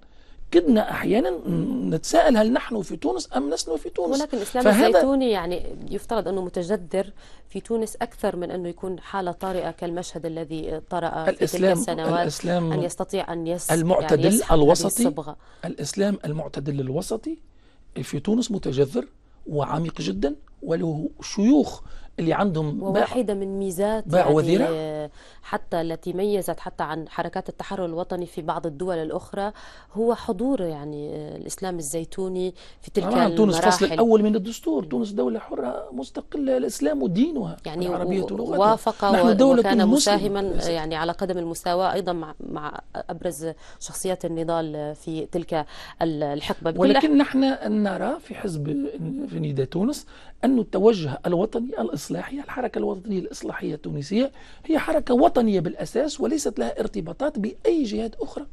كدنا احيانا نتساءل هل نحن في تونس ام لسنا في تونس ولكن الاسلام الزيتوني يعني يفترض انه متجذر في تونس اكثر من انه يكون حاله طارئه كالمشهد الذي طرا في تلك السنوات الإسلام ان يستطيع ان يس يعني المعتدل يعني الوسطي الصبغة. الاسلام المعتدل الوسطي في تونس متجذر وعميق جدا وله شيوخ اللي عندهم واحدة من ميزات باع يعني حتى التي ميزت حتى عن حركات التحرر الوطني في بعض الدول الأخرى هو حضور يعني آه، الإسلام الزيتوني في تلك آه، المراحل تونس الفصل الأول من الدستور تونس دولة حرة مستقلة الإسلام ودينها يعني العربية وافق نحن دولة وكان مساهما يعني على قدم المساواة أيضا مع, مع أبرز شخصيات النضال في تلك الحقبة ولكن نحن نرى في حزب في نداء تونس أن التوجه الوطني الإسلامي الإصلاحية الحركة الوطنية الإصلاحية التونسية هي حركة وطنية بالأساس وليست لها ارتباطات بأي جهات أخرى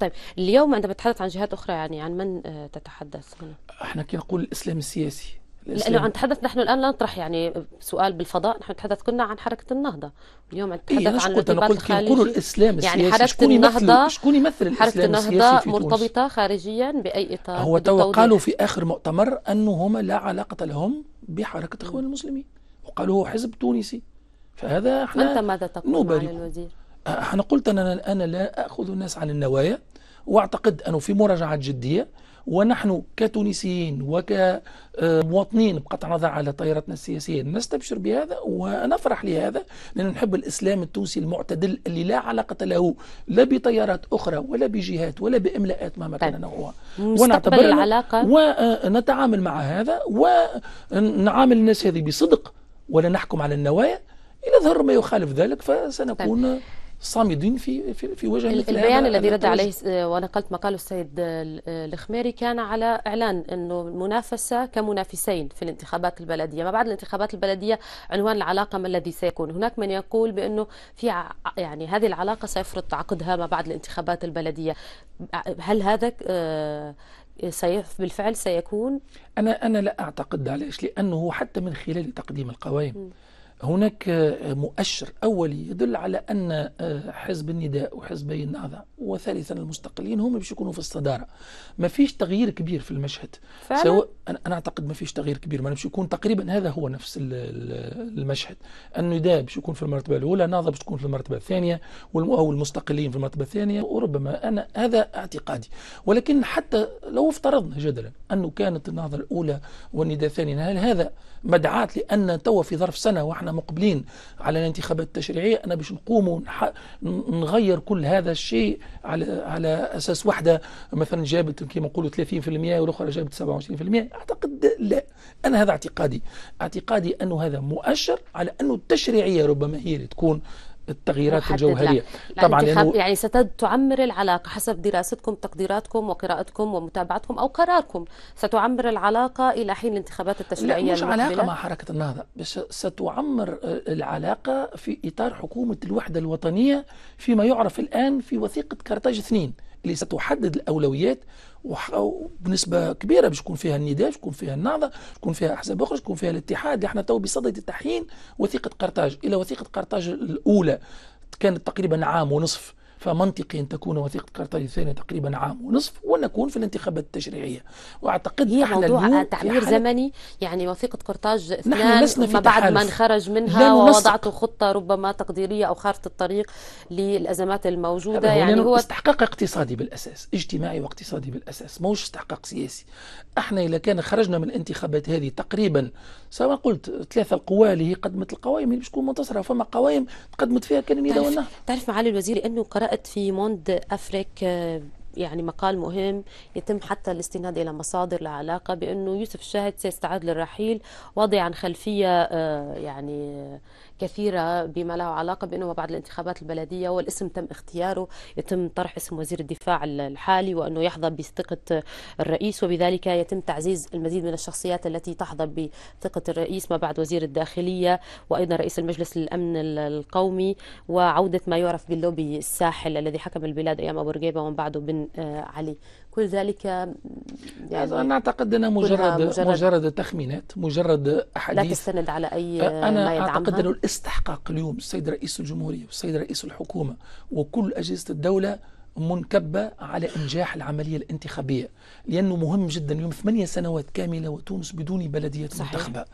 طيب اليوم عندما تتحدث عن جهات أخرى يعني عن من آه، تتحدث هنا؟ احنا كي نقول الإسلام السياسي لانه عم نتحدث نحن الان لا نطرح يعني سؤال بالفضاء نحن نتحدث كنا عن حركه النهضه اليوم عم نتحدث إيه عن قلت انا الاسلام يعني السياسي يعني حركه شكون النهضه شكون يمثل الاسلام حركه النهضه مرتبطه خارجيا باي اطار هو تو قالوا في اخر مؤتمر انه هما لا علاقه لهم بحركة إخوان المسلمين وقالوا هو حزب تونسي فهذا احنا أنت ماذا تقول نبري. على الوزير؟ أنا أه، قلت أنا أنا لا أخذ الناس على النوايا وأعتقد أنه في مراجعات جدية ونحن كتونسيين وكمواطنين آه، بقطع نظر على تياراتنا السياسية نستبشر بهذا ونفرح لهذا لأن نحب الإسلام التونسي المعتدل اللي لا علاقة له لا بتيارات أخرى ولا بجهات ولا بإملاءات مهما كان طيب. نوعها ونعتبر العلاقة ونتعامل مع هذا ونعامل الناس هذه بصدق ولا نحكم على النوايا إذا ظهر ما يخالف ذلك فسنكون طيب. صامدين في في, في وجه البيان الذي رد عليه ونقلت مقال السيد الخميري كان على اعلان انه المنافسه كمنافسين في الانتخابات البلديه، ما بعد الانتخابات البلديه عنوان العلاقه ما الذي سيكون؟ هناك من يقول بانه في يعني هذه العلاقه سيفرض عقدها ما بعد الانتخابات البلديه، هل هذا آه، بالفعل سيكون؟ انا انا لا اعتقد ليش؟ لانه حتى من خلال تقديم القوائم م. هناك آه، مؤشر أولي يدل على أن آه، حزب النداء وحزبي النهضة وثالثا المستقلين هم باش يكونوا في الصدارة ما فيش تغيير كبير في المشهد فعلا؟ سواء أنا أعتقد ما فيش تغيير كبير ما باش يكون تقريبا هذا هو نفس المشهد النداء باش يكون في المرتبة الأولى النهضة باش تكون في المرتبة الثانية أو المستقلين في المرتبة الثانية وربما أنا هذا اعتقادي ولكن حتى لو افترضنا جدلا أنه كانت النهضة الأولى والنداء الثاني هل هذا مدعاة لأن توا في ظرف سنة وإحنا احنا مقبلين على الانتخابات التشريعية أنا باش نقوم نغير كل هذا الشيء على على أساس واحدة مثلا جابت كما نقولوا 30% والأخرى جابت 27% أعتقد لا أنا هذا اعتقادي اعتقادي أنه هذا مؤشر على أنه التشريعية ربما هي اللي تكون التغييرات الجوهريه طبعا يعني لأنه يعني ستعمر العلاقه حسب دراستكم تقديراتكم وقراءتكم ومتابعتكم او قراركم ستعمر العلاقه الى حين الانتخابات التشريعيه لا مش المقبلة. علاقه مع حركه النهضه بس ستعمر العلاقه في اطار حكومه الوحده الوطنيه فيما يعرف الان في وثيقه كارتاج اثنين اللي ستحدد الأولويات وبنسبة كبيرة باش يكون فيها النداء يكون فيها النهضة يكون فيها أحزاب أخرى يكون فيها الاتحاد اللي احنا تو بصدد تحيين وثيقة قرطاج إلى وثيقة قرطاج الأولى كانت تقريبا عام ونصف فمنطقي أن تكون وثيقة قرطاج الثانية تقريبا عام ونصف ونكون في الانتخابات التشريعية وأعتقد هي موضوع تعبير زمني يعني وثيقة قرطاج اثنان ما بعد ما انخرج منها ووضعت خطة ربما تقديرية أو خارطة الطريق للأزمات الموجودة يعني هو استحقاق اقتصادي بالأساس اجتماعي واقتصادي بالأساس موش استحقاق سياسي احنا إذا كان خرجنا من الانتخابات هذه تقريبا سواء قلت ثلاثه القوى اللي هي قدمت القوائم اللي باش تكون منتصره فما قوائم تقدمت فيها كان اليد والنهر تعرف معالي الوزير انه قرات في موند افريك آه، يعني مقال مهم يتم حتى الاستناد إلى مصادر العلاقة بأنه يوسف الشاهد سيستعد للرحيل واضعا خلفية آه، يعني كثيرة بما له علاقة بأنه بعد الانتخابات البلدية والاسم تم اختياره يتم طرح اسم وزير الدفاع الحالي وأنه يحظى بثقة الرئيس وبذلك يتم تعزيز المزيد من الشخصيات التي تحظى بثقة الرئيس ما بعد وزير الداخلية وأيضا رئيس المجلس الأمن القومي وعودة ما يعرف باللوبي الساحل الذي حكم البلاد أيام أبو رقيبة ومن بعده بن آه، علي كل ذلك يعني أنا أعتقد أنها مجرد, مجرد مجرد تخمينات مجرد أحاديث لا تستند على أي أنا ما يدعمها. أعتقد أنه استحقاق اليوم السيد رئيس الجمهورية والسيد رئيس الحكومة وكل أجهزة الدولة منكبة على إنجاح العملية الانتخابية لأنه مهم جدا اليوم ثمانية سنوات كاملة وتونس بدون بلدية منتخبة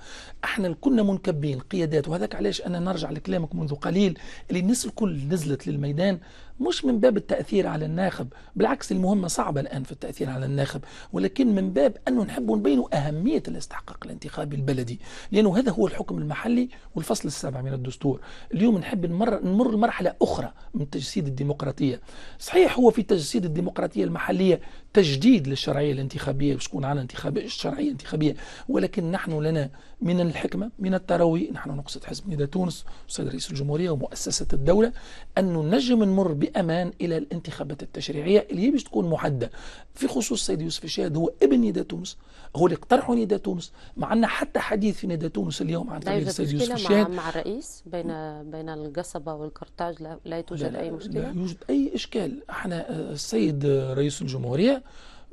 احنا كنا منكبين قيادات وهذاك علاش أنا نرجع لكلامك منذ قليل اللي الناس الكل نزلت للميدان مش من باب التأثير على الناخب بالعكس المهمة صعبة الآن في التأثير على الناخب ولكن من باب أنه نحب نبين أهمية الاستحقاق الانتخابي البلدي لأنه هذا هو الحكم المحلي والفصل السابع من الدستور اليوم نحب نمر, نمر لمرحلة أخرى من تجسيد الديمقراطية صحيح هو في تجسيد الديمقراطية المحلية تجديد للشرعية الانتخابية وشكون تكون انتخاب الشرعية الانتخابية ولكن نحن لنا من الحكمة من التروي نحن نقصد حزب ندى تونس والسيد رئيس الجمهورية ومؤسسة الدولة أن نجم نمر بأمان إلى الانتخابات التشريعية اللي باش تكون محددة في خصوص السيد يوسف الشاهد هو ابن ندى تونس هو اللي اقترحوا ندى تونس مع أن حتى حديث في ندى تونس اليوم عن تغيير السيد يوسف الشاهد مع الرئيس بين بين القصبة والكرتاج لا, لا توجد لا أي مشكلة لا يوجد أي إشكال احنا آه، السيد آه، رئيس الجمهورية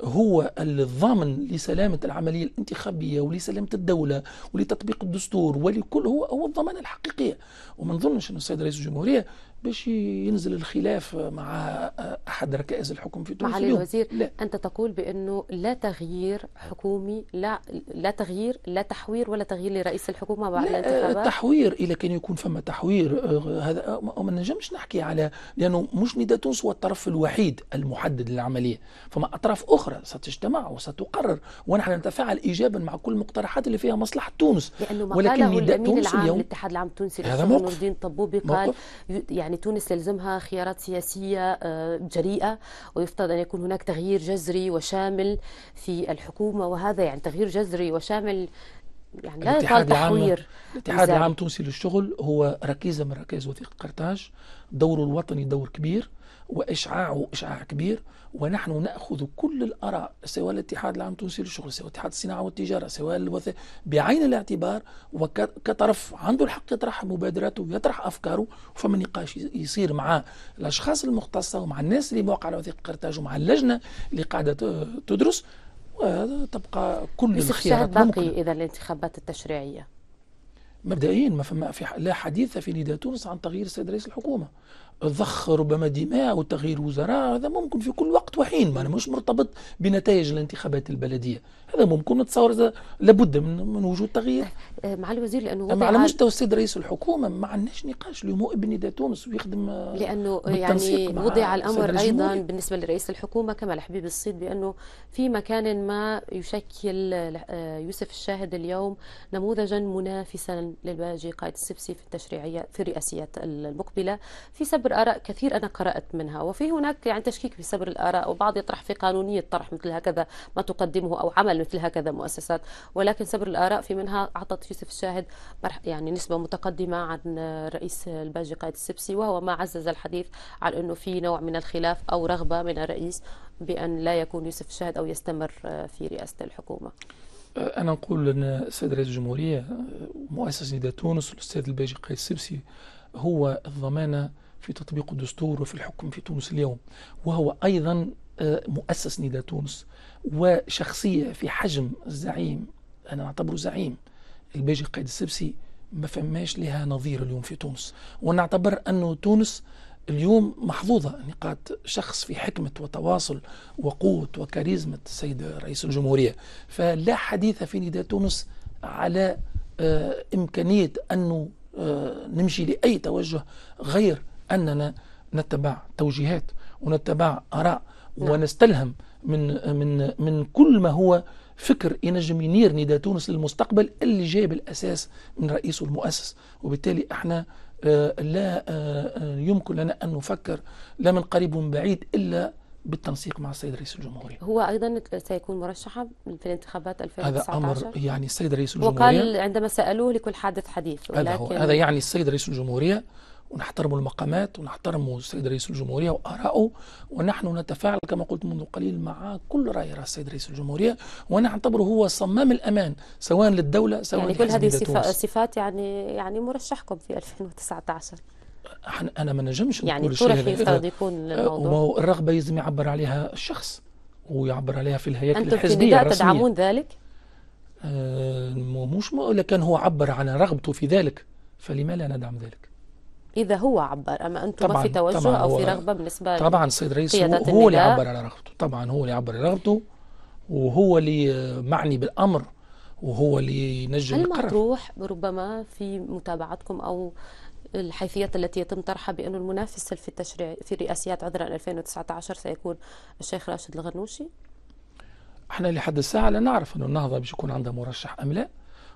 هو الضامن لسلامة العملية الانتخابية ولسلامة الدولة ولتطبيق الدستور ولكل هو هو الضمان الحقيقية وما نظنش أن السيد رئيس الجمهورية باش ينزل الخلاف مع احد ركائز الحكم في تونس معالي الوزير لا. انت تقول بانه لا تغيير حكومي لا لا تغيير لا تحوير ولا تغيير لرئيس الحكومه بعد الانتخابات تحوير اذا كان يكون فما تحوير هذا ما نجمش نحكي على لانه مش نداء تونس هو الطرف الوحيد المحدد للعمليه فما اطراف اخرى ستجتمع وستقرر ونحن نتفاعل ايجابا مع كل المقترحات اللي فيها مصلحه تونس لانه ولكن نداء تونس اليوم الاتحاد العام التونسي هذا موقف نور الدين طبوبي قال يعني يعني تونس يلزمها خيارات سياسية آه، جريئة ويفترض أن يكون هناك تغيير جذري وشامل في الحكومة وهذا يعني تغيير جذري وشامل يعني لا الاتحاد العام الاتحاد العام التونسي للشغل هو ركيزة من ركائز وثيقة قرطاج دوره الوطني دور كبير وإشعاعه إشعاع كبير ونحن نأخذ كل الآراء سواء الاتحاد العام التونسي للشغل سواء اتحاد الصناعة والتجارة سواء الوث... بعين الاعتبار وكطرف عنده الحق يطرح مبادراته ويطرح أفكاره فما نقاش يصير مع الأشخاص المختصة ومع الناس اللي موقع على وثيقة قرطاج ومع اللجنة اللي قاعدة تدرس وتبقى كل الخيارات باقي إذا الانتخابات التشريعية مبدئيا ما فما في لا حديث في نداء تونس عن تغيير السيد رئيس الحكومه ضخ ربما دماء وتغيير وزراء هذا ممكن في كل وقت وحين ما مش مرتبط بنتائج الانتخابات البلديه هذا ممكن نتصور إذا لابد من, من وجود تغيير أه، مع الوزير لانه وضع على مستوى السيد رئيس الحكومه ما عندناش نقاش اللي مؤ ابن تونس ويخدم آه، لانه يعني وضع الامر ايضا بالنسبه لرئيس الحكومه كما الحبيب الصيد بانه في مكان ما يشكل آه، يوسف الشاهد اليوم نموذجا منافسا للباجي قائد السبسي في التشريعيه في الرئاسيات المقبله في سبر اراء كثير انا قرات منها وفي هناك يعني تشكيك في سبر الاراء وبعض يطرح في قانونيه طرح مثل هكذا ما تقدمه او عمل مثل هكذا مؤسسات ولكن سبر الآراء في منها أعطت يوسف الشاهد يعني نسبة متقدمة عن رئيس الباجي قائد السبسي وهو ما عزز الحديث عن أنه في نوع من الخلاف أو رغبة من الرئيس بأن لا يكون يوسف الشاهد أو يستمر في رئاسة الحكومة أه، أنا نقول أن السيد رئيس الجمهورية مؤسس نداء تونس الأستاذ الباجي قيس السبسي هو الضمانة في تطبيق الدستور وفي الحكم في تونس اليوم وهو أيضا مؤسس نداء تونس وشخصية في حجم الزعيم أنا نعتبره زعيم الباجي قايد السبسي ما فماش لها نظير اليوم في تونس ونعتبر أنه تونس اليوم محظوظة نقاط شخص في حكمة وتواصل وقوة وكاريزمة السيد رئيس الجمهورية فلا حديث في نداء تونس على آه، إمكانية أنه آه، نمشي لأي توجه غير أننا نتبع توجيهات ونتبع آراء نعم. ونستلهم من من من كل ما هو فكر ينجم ينير نداء تونس للمستقبل اللي جاي بالاساس من رئيسه المؤسس وبالتالي احنا آه، لا آه، يمكن لنا ان نفكر لا من قريب ومن بعيد الا بالتنسيق مع السيد رئيس الجمهورية هو أيضا سيكون مرشحا في الانتخابات 2019 هذا أمر يعني السيد رئيس الجمهورية وقال عندما سألوه لكل حادث حديث ولكن هذا, هو. هذا يعني السيد رئيس الجمهورية ونحترم المقامات ونحترم السيد رئيس الجمهورية وآراءه ونحن نتفاعل كما قلت منذ قليل مع كل رأي رأى السيد رئيس الجمهورية ونعتبره هو صمام الأمان سواء للدولة سواء يعني كل هذه الصفات يعني يعني مرشحكم في 2019 أنا ما نجمش يعني طرح يفترض يكون الموضوع أه، الرغبة يلزم يعبر عليها الشخص ويعبر عليها في الهياكل الحزبية أنتم تدعمون ذلك؟ آه مش لكن هو عبر عن رغبته في ذلك فلما لا ندعم ذلك؟ اذا هو عبر اما انتم ما في توجه او في رغبه بالنسبه طبعا السيد رئيس هو, هو اللي عبر على رغبته طبعا هو اللي عبر على رغبته وهو اللي معني بالامر وهو اللي ينجم هل مطروح ربما في متابعتكم او الحيثيات التي يتم طرحها بأن المنافس في التشريع في رئاسيات عذرا 2019 سيكون الشيخ راشد الغنوشي؟ احنا لحد الساعة لا نعرف انه النهضة باش يكون عندها مرشح أم لا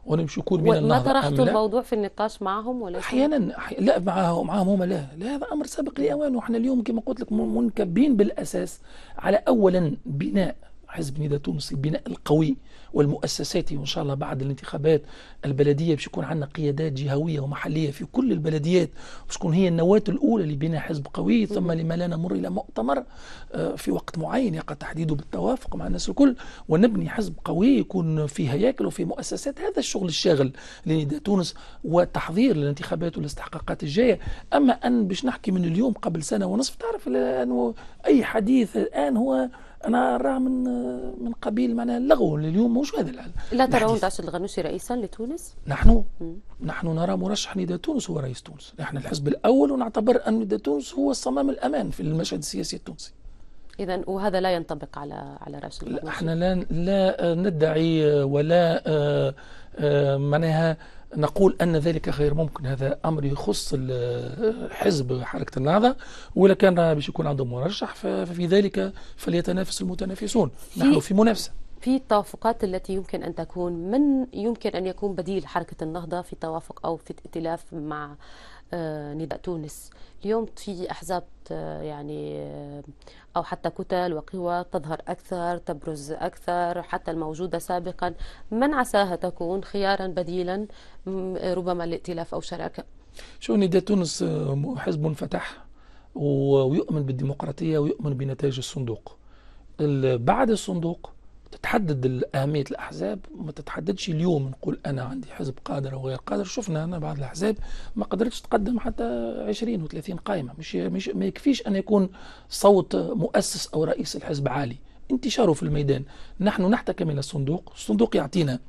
ونمشي كل من ما طرحت الموضوع في النقاش معهم ولا احيانا لا معهم معهم هم لا لا هذا امر سابق لاوانه وحنا اليوم كما قلت لك منكبين بالاساس على اولا بناء حزب ندى تونسي بناء القوي والمؤسساتي وإن شاء الله بعد الانتخابات البلدية باش يكون عندنا قيادات جهوية ومحلية في كل البلديات باش هي النواة الأولى لبناء حزب قوي ثم لما لا نمر إلى مؤتمر آه، في وقت معين يقع تحديده بالتوافق مع الناس الكل ونبني حزب قوي يكون في هياكل وفي مؤسسات هذا الشغل الشاغل لنداء تونس وتحضير للانتخابات والاستحقاقات الجاية أما أن باش نحكي من اليوم قبل سنة ونصف تعرف أنه أي حديث الآن هو انا راه من من قبيل معناها اللغو اليوم مش هذا لا ترون راشد الغنوشي رئيسا لتونس؟ نحن نحن نرى مرشح نداء تونس هو رئيس تونس، نحن الحزب الاول ونعتبر ان نداء تونس هو الصمام الامان في المشهد السياسي التونسي. اذا وهذا لا ينطبق على على راشد الغنوشي؟ احنا لا لا ندعي ولا آه، آه، معناها نقول أن ذلك غير ممكن هذا أمر يخص حزب حركة النهضة ولا كان باش يكون عندهم مرشح ففي ذلك فليتنافس المتنافسون نحن في منافسة في التوافقات التي يمكن أن تكون من يمكن أن يكون بديل حركة النهضة في توافق أو في ائتلاف مع آه، نداء تونس اليوم في احزاب آه، يعني آه، او حتى كتل وقوى تظهر اكثر تبرز اكثر حتى الموجوده سابقا من عساها تكون خيارا بديلا ربما لائتلاف او شراكه شو نداء تونس حزب منفتح ويؤمن بالديمقراطيه ويؤمن بنتائج الصندوق بعد الصندوق تتحدد أهمية الأحزاب ما تتحددش اليوم نقول أنا عندي حزب قادر أو غير قادر شفنا أنا بعض الأحزاب ما قدرتش تقدم حتى 20 و 30 قائمة مش, مش ما يكفيش أن يكون صوت مؤسس أو رئيس الحزب عالي انتشاره في الميدان نحن نحتكم من الصندوق الصندوق يعطينا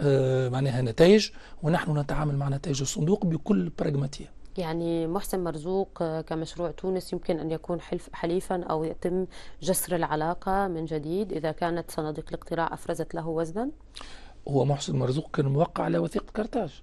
آه، معناها نتائج ونحن نتعامل مع نتائج الصندوق بكل براغماتيه يعني محسن مرزوق آه، كمشروع تونس يمكن أن يكون حلف حليفا أو يتم جسر العلاقة من جديد إذا كانت صناديق الاقتراع أفرزت له وزنا هو محسن مرزوق كان موقع على وثيقة كرتاج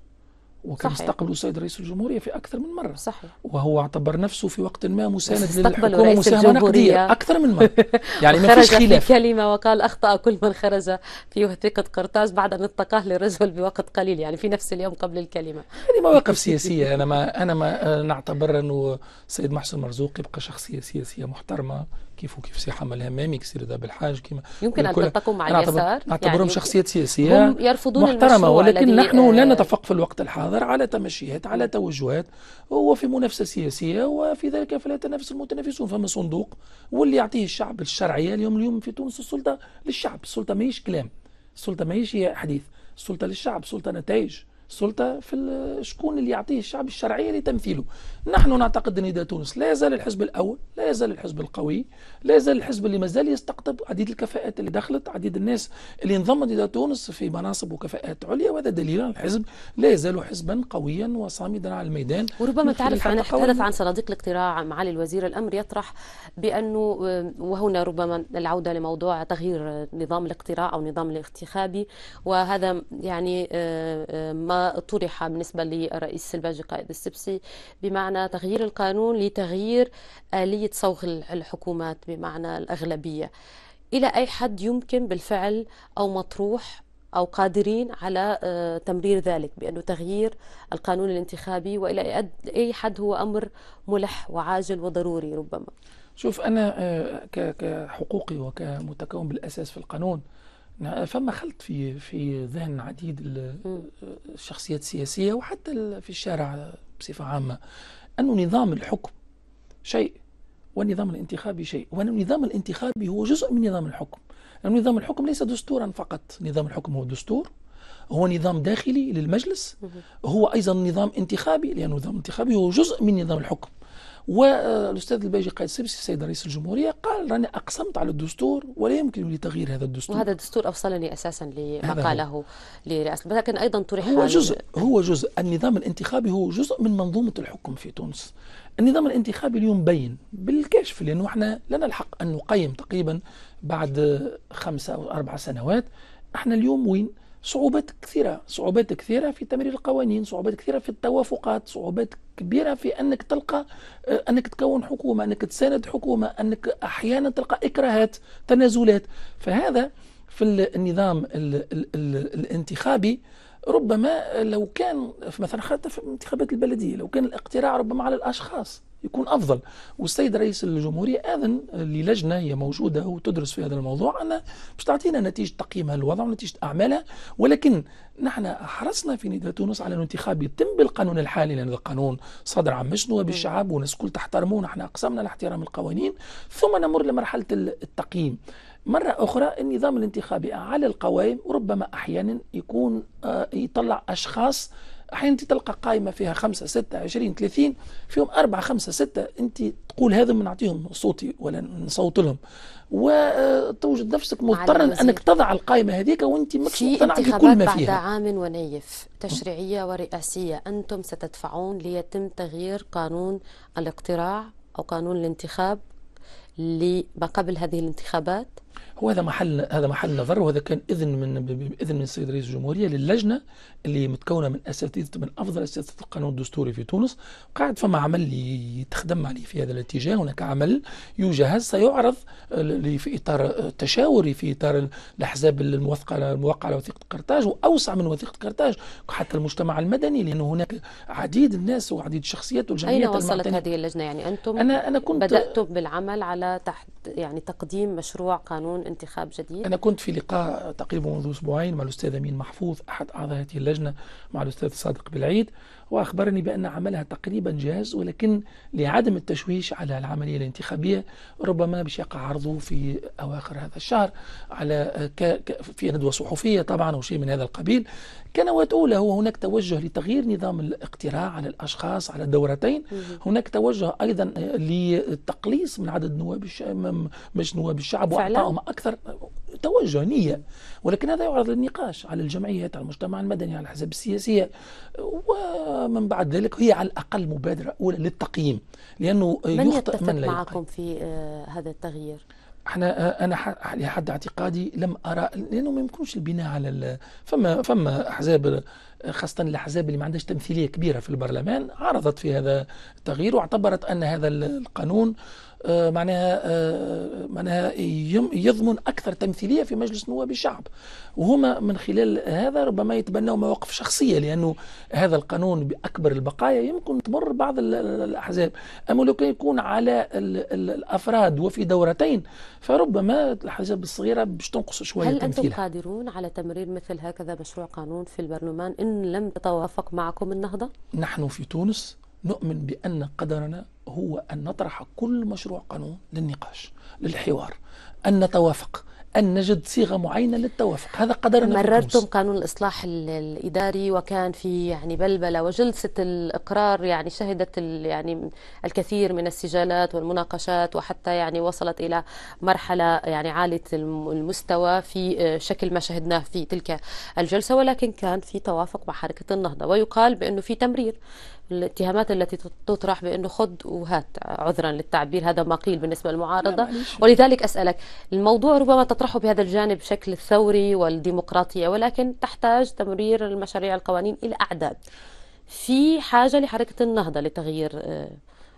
وكان صحيح. استقلوا السيد رئيس الجمهورية في أكثر من مرة صحيح. وهو اعتبر نفسه في وقت ما مساند للحكومة مساهمة نقدية أكثر من مرة [LAUGHS] يعني ما فيش خلاف في كلمة وقال أخطأ كل من خرج في وثيقة قرطاج بعد أن اتقاه للرجل بوقت قليل يعني في نفس اليوم قبل الكلمة هذه يعني مواقف سياسية أنا ما أنا ما نعتبر أنه السيد محسن مرزوق يبقى شخصية سياسية محترمة كيف وكيف سي حمل همامي كيسير داب الحاج كيما يمكن ان تلتقوا مع اليسار نعتبرهم يعني شخصيات سياسيه هم يرفضون محترمه ولكن نحن لا آه، نتفق في الوقت الحاضر على تمشيات على توجهات وفي منافسه سياسيه وفي ذلك فلا يتنافس المتنافسون فما صندوق واللي يعطيه الشعب الشرعيه اليوم اليوم في تونس السلطه للشعب السلطه ماهيش كلام السلطه ماهيش هي حديث السلطه للشعب السلطه نتائج السلطه في شكون اللي يعطيه الشعب الشرعيه لتمثيله نحن نعتقد ان تونس لا يزال الحزب الاول لا يزال الحزب القوي لا يزال الحزب اللي مازال يستقطب عديد الكفاءات اللي دخلت عديد الناس اللي انضمت الى تونس في مناصب وكفاءات عليا وهذا دليل الحزب لا يزال حزبا قويا وصامدا على الميدان وربما تعرف عن تحدث عن صناديق الاقتراع معالي الوزير الامر يطرح بانه آه، وهنا ربما العوده لموضوع تغيير نظام الاقتراع او نظام الانتخابي وهذا يعني آه، آه، ما طرح بالنسبة للرئيس الباجي قائد السبسي بمعنى تغيير القانون لتغيير آلية صوغ الحكومات بمعنى الأغلبية إلى أي حد يمكن بالفعل أو مطروح أو قادرين على آه، تمرير ذلك بأنه تغيير القانون الانتخابي وإلى أي حد هو أمر ملح وعاجل وضروري ربما شوف أنا آه، كحقوقي وكمتكون بالأساس في القانون نعم، فما خلط في في ذهن عديد الشخصيات السياسية وحتى في الشارع بصفة عامة أنه نظام الحكم شيء والنظام الانتخابي شيء وأن النظام الانتخابي هو جزء من نظام الحكم لأن نظام الحكم ليس دستورا فقط نظام الحكم هو دستور هو نظام داخلي للمجلس هو أيضا نظام انتخابي لأن النظام الانتخابي هو جزء من نظام الحكم والاستاذ الباجي قائد السبسي السيد رئيس الجمهوريه قال راني اقسمت على الدستور ولا يمكن لي تغيير هذا الدستور وهذا الدستور اوصلني اساسا لما قاله لرئاسه لكن ايضا طرح هو جزء هو جزء النظام الانتخابي هو جزء من منظومه الحكم في تونس النظام الانتخابي اليوم بين بالكشف لانه احنا لنا الحق ان نقيم تقريبا بعد خمسه او اربع سنوات احنا اليوم وين صعوبات كثيرة صعوبات كثيرة في تمرير القوانين صعوبات كثيرة في التوافقات صعوبات كبيرة في أنك تلقى آه، أنك تكون حكومة أنك تساند حكومة أنك أحيانا تلقى إكراهات تنازلات فهذا في النظام الـ الـ الـ الانتخابي ربما لو كان مثلا حتى في انتخابات البلديه لو كان الاقتراع ربما على الاشخاص يكون افضل والسيد رئيس الجمهوريه اذن للجنه هي موجوده وتدرس في هذا الموضوع انها باش تعطينا نتيجه تقييم الوضع ونتيجه اعمالها ولكن نحن حرصنا في نداء تونس على الانتخاب يتم بالقانون الحالي لان القانون صدر عن شنو بالشعب والناس الكل تحترموه نحن اقسمنا لاحترام القوانين ثم نمر لمرحله التقييم مرة أخرى النظام الانتخابي على القوائم وربما أحيانا يكون آه، يطلع أشخاص احيانا انت تلقى قائمه فيها 5 6 20 30 فيهم 4 5 6 انت تقول هذا ما نعطيهم صوتي ولا نصوت لهم وتوجد نفسك مضطرا انك تضع القائمه هذيك وانت ماكش مقتنع بكل ما فيها بعد عام ونيف تشريعيه ورئاسيه انتم ستدفعون ليتم تغيير قانون الاقتراع او قانون الانتخاب لما قبل هذه الانتخابات هو هذا محل هذا محل نظر وهذا كان اذن من باذن من السيد رئيس الجمهوريه للجنه اللي متكونه من اساتذه من افضل اساتذه القانون الدستوري في تونس قاعد فما عمل يتخدم عليه يعني في هذا الاتجاه هناك عمل يجهز سيعرض آه، في اطار آه، تشاوري في اطار الاحزاب الموثقه الموقعه على وثيقه قرطاج واوسع من وثيقه قرطاج حتى المجتمع المدني لانه هناك عديد الناس وعديد الشخصيات والجمعيات اين وصلت المعتنية. هذه اللجنه يعني انتم انا انا كنت بداتم بالعمل على تحت يعني تقديم مشروع قانون انتخاب جديد أنا كنت في لقاء تقريبا منذ أسبوعين مع الأستاذ أمين محفوظ أحد أعضاء هذه اللجنة مع الأستاذ صادق بالعيد وأخبرني بأن عملها تقريبا جاهز ولكن لعدم التشويش على العملية الانتخابية ربما باش يقع عرضه في أواخر هذا الشهر على في ندوة صحفية طبعا أو شيء من هذا القبيل كنوات أولى هو هناك توجه لتغيير نظام الاقتراع على الأشخاص على الدورتين هناك توجه أيضا للتقليص من عدد نواب الشعب مش نواب الشعب وإعطائهم أكثر توجه نية ولكن هذا يعرض للنقاش على الجمعيات على المجتمع المدني على الأحزاب السياسية ومن بعد ذلك هي على الأقل مبادرة أولى للتقييم لأنه من يخطئ من لا معكم في آه، هذا التغيير؟ احنا انا آه، لحد اعتقادي لم ارى لانه ما يمكنش البناء على فما فما احزاب خاصه الاحزاب اللي ما عندهاش تمثيليه كبيره في البرلمان عرضت في هذا التغيير واعتبرت ان هذا القانون آه، معناها آه، معناها يضمن اكثر تمثيليه في مجلس نواب الشعب وهما من خلال هذا ربما يتبنوا مواقف شخصيه لانه هذا القانون باكبر البقايا يمكن تمر بعض الاحزاب اما لو كان يكون على الافراد وفي دورتين فربما الاحزاب الصغيره باش تنقص شويه هل انتم قادرون على تمرير مثل هكذا مشروع قانون في البرلمان ان لم تتوافق معكم النهضه؟ نحن في تونس نؤمن بأن قدرنا هو أن نطرح كل مشروع قانون للنقاش للحوار أن نتوافق أن نجد صيغة معينة للتوافق هذا قدرنا مررتم قانون الإصلاح الإداري وكان في يعني بلبلة وجلسة الإقرار يعني شهدت يعني الكثير من السجالات والمناقشات وحتى يعني وصلت إلى مرحلة يعني عالية المستوى في آه، شكل ما شهدناه في تلك الجلسة ولكن كان في توافق مع حركة النهضة ويقال بأنه في تمرير الاتهامات التي تطرح بانه خذ وهات عذرا للتعبير هذا ما قيل بالنسبه للمعارضه ولذلك اسالك الموضوع ربما تطرحه بهذا الجانب بشكل الثوري والديمقراطيه ولكن تحتاج تمرير المشاريع القوانين الى اعداد في حاجه لحركه النهضه لتغيير آه،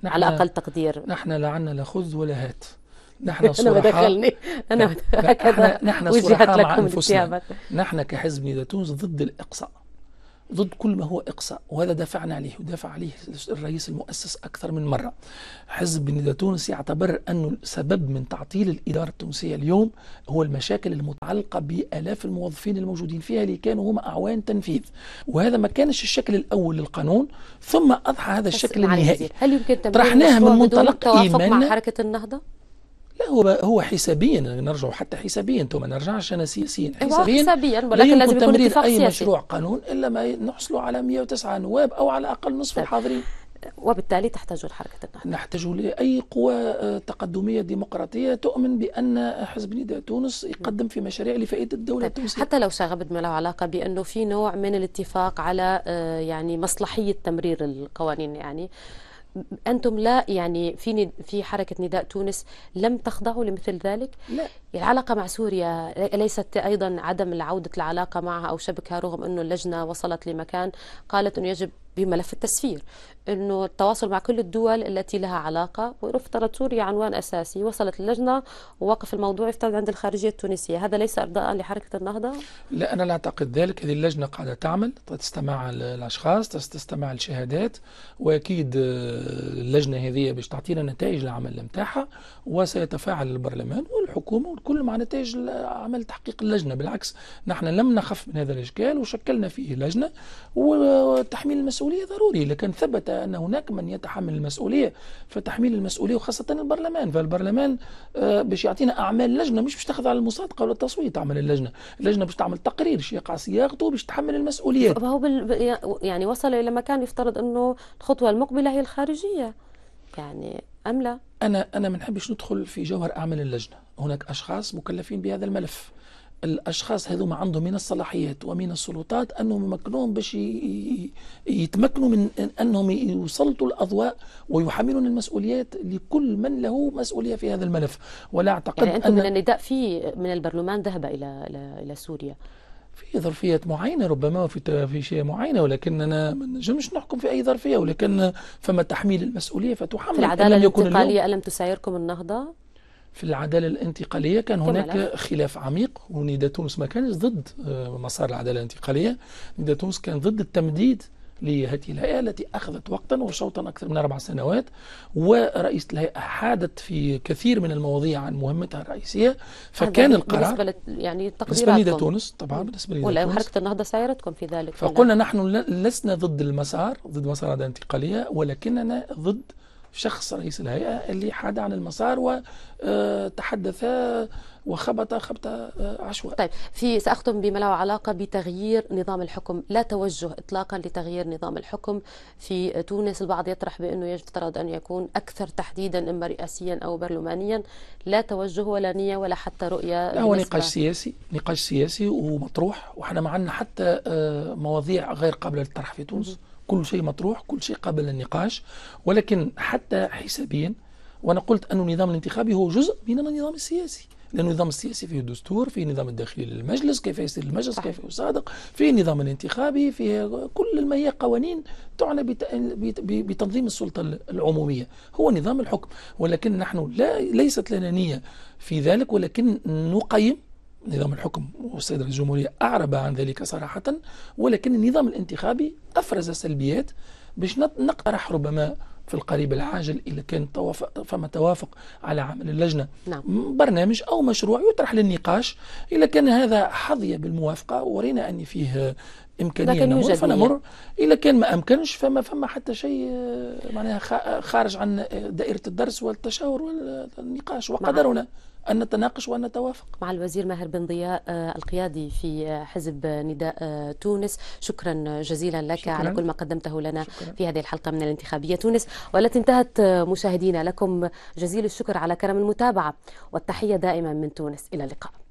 على اقل تقدير نحن لا عنا لا خذ ولا هات نحن صرحاء [LAUGHS] أنا, انا هكذا نحن, نحن صرحاء مع انفسنا نحن كحزب ندى تونس ضد الاقصاء ضد كل ما هو إقصاء وهذا دافعنا عليه ودافع عليه الرئيس المؤسس أكثر من مرة حزب النداء تونسي يعتبر أنه سبب من تعطيل الإدارة التونسية اليوم هو المشاكل المتعلقة بآلاف الموظفين الموجودين فيها اللي كانوا هم أعوان تنفيذ وهذا ما كانش الشكل الأول للقانون ثم أضحى هذا الشكل النهائي هل يمكن طرحناها من منطلق إيماننا مع حركة النهضة؟ لا هو هو حسابيا نرجع حتى حسابيا ما نرجعش انا سياسيا حسابيا حسابيا ولكن لازم يكون اتفاق اي سياسي. مشروع قانون الا ما نحصلوا على 109 نواب او على اقل نصف طيب. الحاضرين وبالتالي تحتاج الحركة النهضة نحتاج لأي قوى آه، تقدمية ديمقراطية تؤمن بأن حزب نداء تونس يقدم في مشاريع لفائدة الدولة طيب. التونسية حتى لو شاغب ما له علاقة بأنه في نوع من الاتفاق على آه، يعني مصلحية تمرير القوانين يعني انتم لا يعني في في حركه نداء تونس لم تخضعوا لمثل ذلك؟ لا العلاقه مع سوريا ليست ايضا عدم عوده العلاقه معها او شبكها رغم انه اللجنه وصلت لمكان قالت انه يجب بملف التسفير انه التواصل مع كل الدول التي لها علاقه وافترض سوريا عنوان اساسي وصلت اللجنه ووقف الموضوع يفترض عند الخارجيه التونسيه هذا ليس ارضاء لحركه النهضه لا انا لا اعتقد ذلك هذه اللجنه قاعده تعمل تستمع الاشخاص تستمع الشهادات واكيد آه، اللجنه هذه باش تعطينا نتائج العمل نتاعها وسيتفاعل البرلمان والحكومه والكل مع نتائج عمل تحقيق اللجنه بالعكس نحن لم نخف من هذا الاشكال وشكلنا فيه لجنه وتحميل المسؤوليه المسؤولية ضروري لكن ثبت أن هناك من يتحمل المسؤولية فتحميل المسؤولية وخاصة البرلمان فالبرلمان آه، باش يعطينا أعمال لجنة مش باش تخضع للمصادقة ولا التصويت تعمل اللجنة اللجنة باش تعمل تقرير شيء يقع صياغته باش تحمل المسؤولية وهو بال... يعني وصل إلى مكان يفترض أنه الخطوة المقبلة هي الخارجية يعني أم لا؟ أنا أنا ما نحبش ندخل في جوهر أعمال اللجنة هناك أشخاص مكلفين بهذا الملف الاشخاص هذوما عندهم من الصلاحيات ومن السلطات انهم يمكنوهم باش يتمكنوا من انهم يسلطوا الاضواء ويحملون المسؤوليات لكل من له مسؤوليه في هذا الملف ولا اعتقد يعني انتم أن من النداء في من البرلمان ذهب الى الى سوريا في ظرفيات معينة ربما وفي في شيء معينة ولكن أنا ما نجمش نحكم في أي ظرفية ولكن فما تحميل المسؤولية فتحمل في العدالة الانتقالية ألم تسايركم النهضة؟ في العداله الانتقاليه كان هناك خلاف عميق ونيدا تونس ما كانش ضد آه، مسار العداله الانتقاليه نيدا تونس كان ضد التمديد لهذه الهيئه التي اخذت وقتا وشوطا اكثر من اربع سنوات ورئيسه الهيئه حادت في كثير من المواضيع عن مهمتها الرئيسيه فكان القرار بالنسبه يعني بالنسبه لنيدا تونس طبعا بالنسبه لنيدا تونس وحركه النهضه سايرتكم في ذلك فقلنا نحن لسنا ضد المسار ضد مسار الانتقاليه ولكننا ضد شخص رئيس الهيئة اللي حاد عن المسار وتحدث آه، آه، وخبط خبطة آه، عشواء طيب في سأختم بما له علاقة بتغيير نظام الحكم لا توجه إطلاقا لتغيير نظام الحكم في تونس البعض يطرح بأنه يفترض أن يكون أكثر تحديدا إما رئاسيا أو برلمانيا لا توجه ولا نية ولا حتى رؤية لا هو نقاش سياسي نقاش سياسي ومطروح وحنا معنا حتى مواضيع غير قابلة للطرح في تونس م. كل شيء مطروح كل شيء قابل للنقاش ولكن حتى حسابيا وانا قلت ان النظام الانتخابي هو جزء من النظام السياسي لأن النظام السياسي فيه الدستور فيه النظام الداخلي للمجلس كيف يصير المجلس كيف يصادق فيه النظام الانتخابي فيه كل ما هي قوانين تعنى بتنظيم السلطة العمومية هو نظام الحكم ولكن نحن لا ليست لنا نية في ذلك ولكن نقيم نظام الحكم والسيد رئيس الجمهورية أعرب عن ذلك صراحة ولكن النظام الانتخابي أفرز سلبيات باش نقترح ربما في القريب العاجل إذا كان فما توافق على عمل اللجنة نعم. برنامج أو مشروع يطرح للنقاش إذا كان هذا حظي بالموافقة ورينا أن فيه إمكانية نمر فنمر إذا كان ما أمكنش فما فما حتى شيء معناها خارج عن دائرة الدرس والتشاور والنقاش نعم. وقدرنا أن نتناقش وأن نتوافق مع الوزير ماهر بن ضياء آه، القيادي في آه، حزب نداء آه، تونس شكرا جزيلا لك شكرا. على كل ما قدمته لنا شكرا. في هذه الحلقة من الانتخابية تونس والتي انتهت مشاهدينا لكم جزيل الشكر على كرم المتابعة والتحية دائما من تونس إلى اللقاء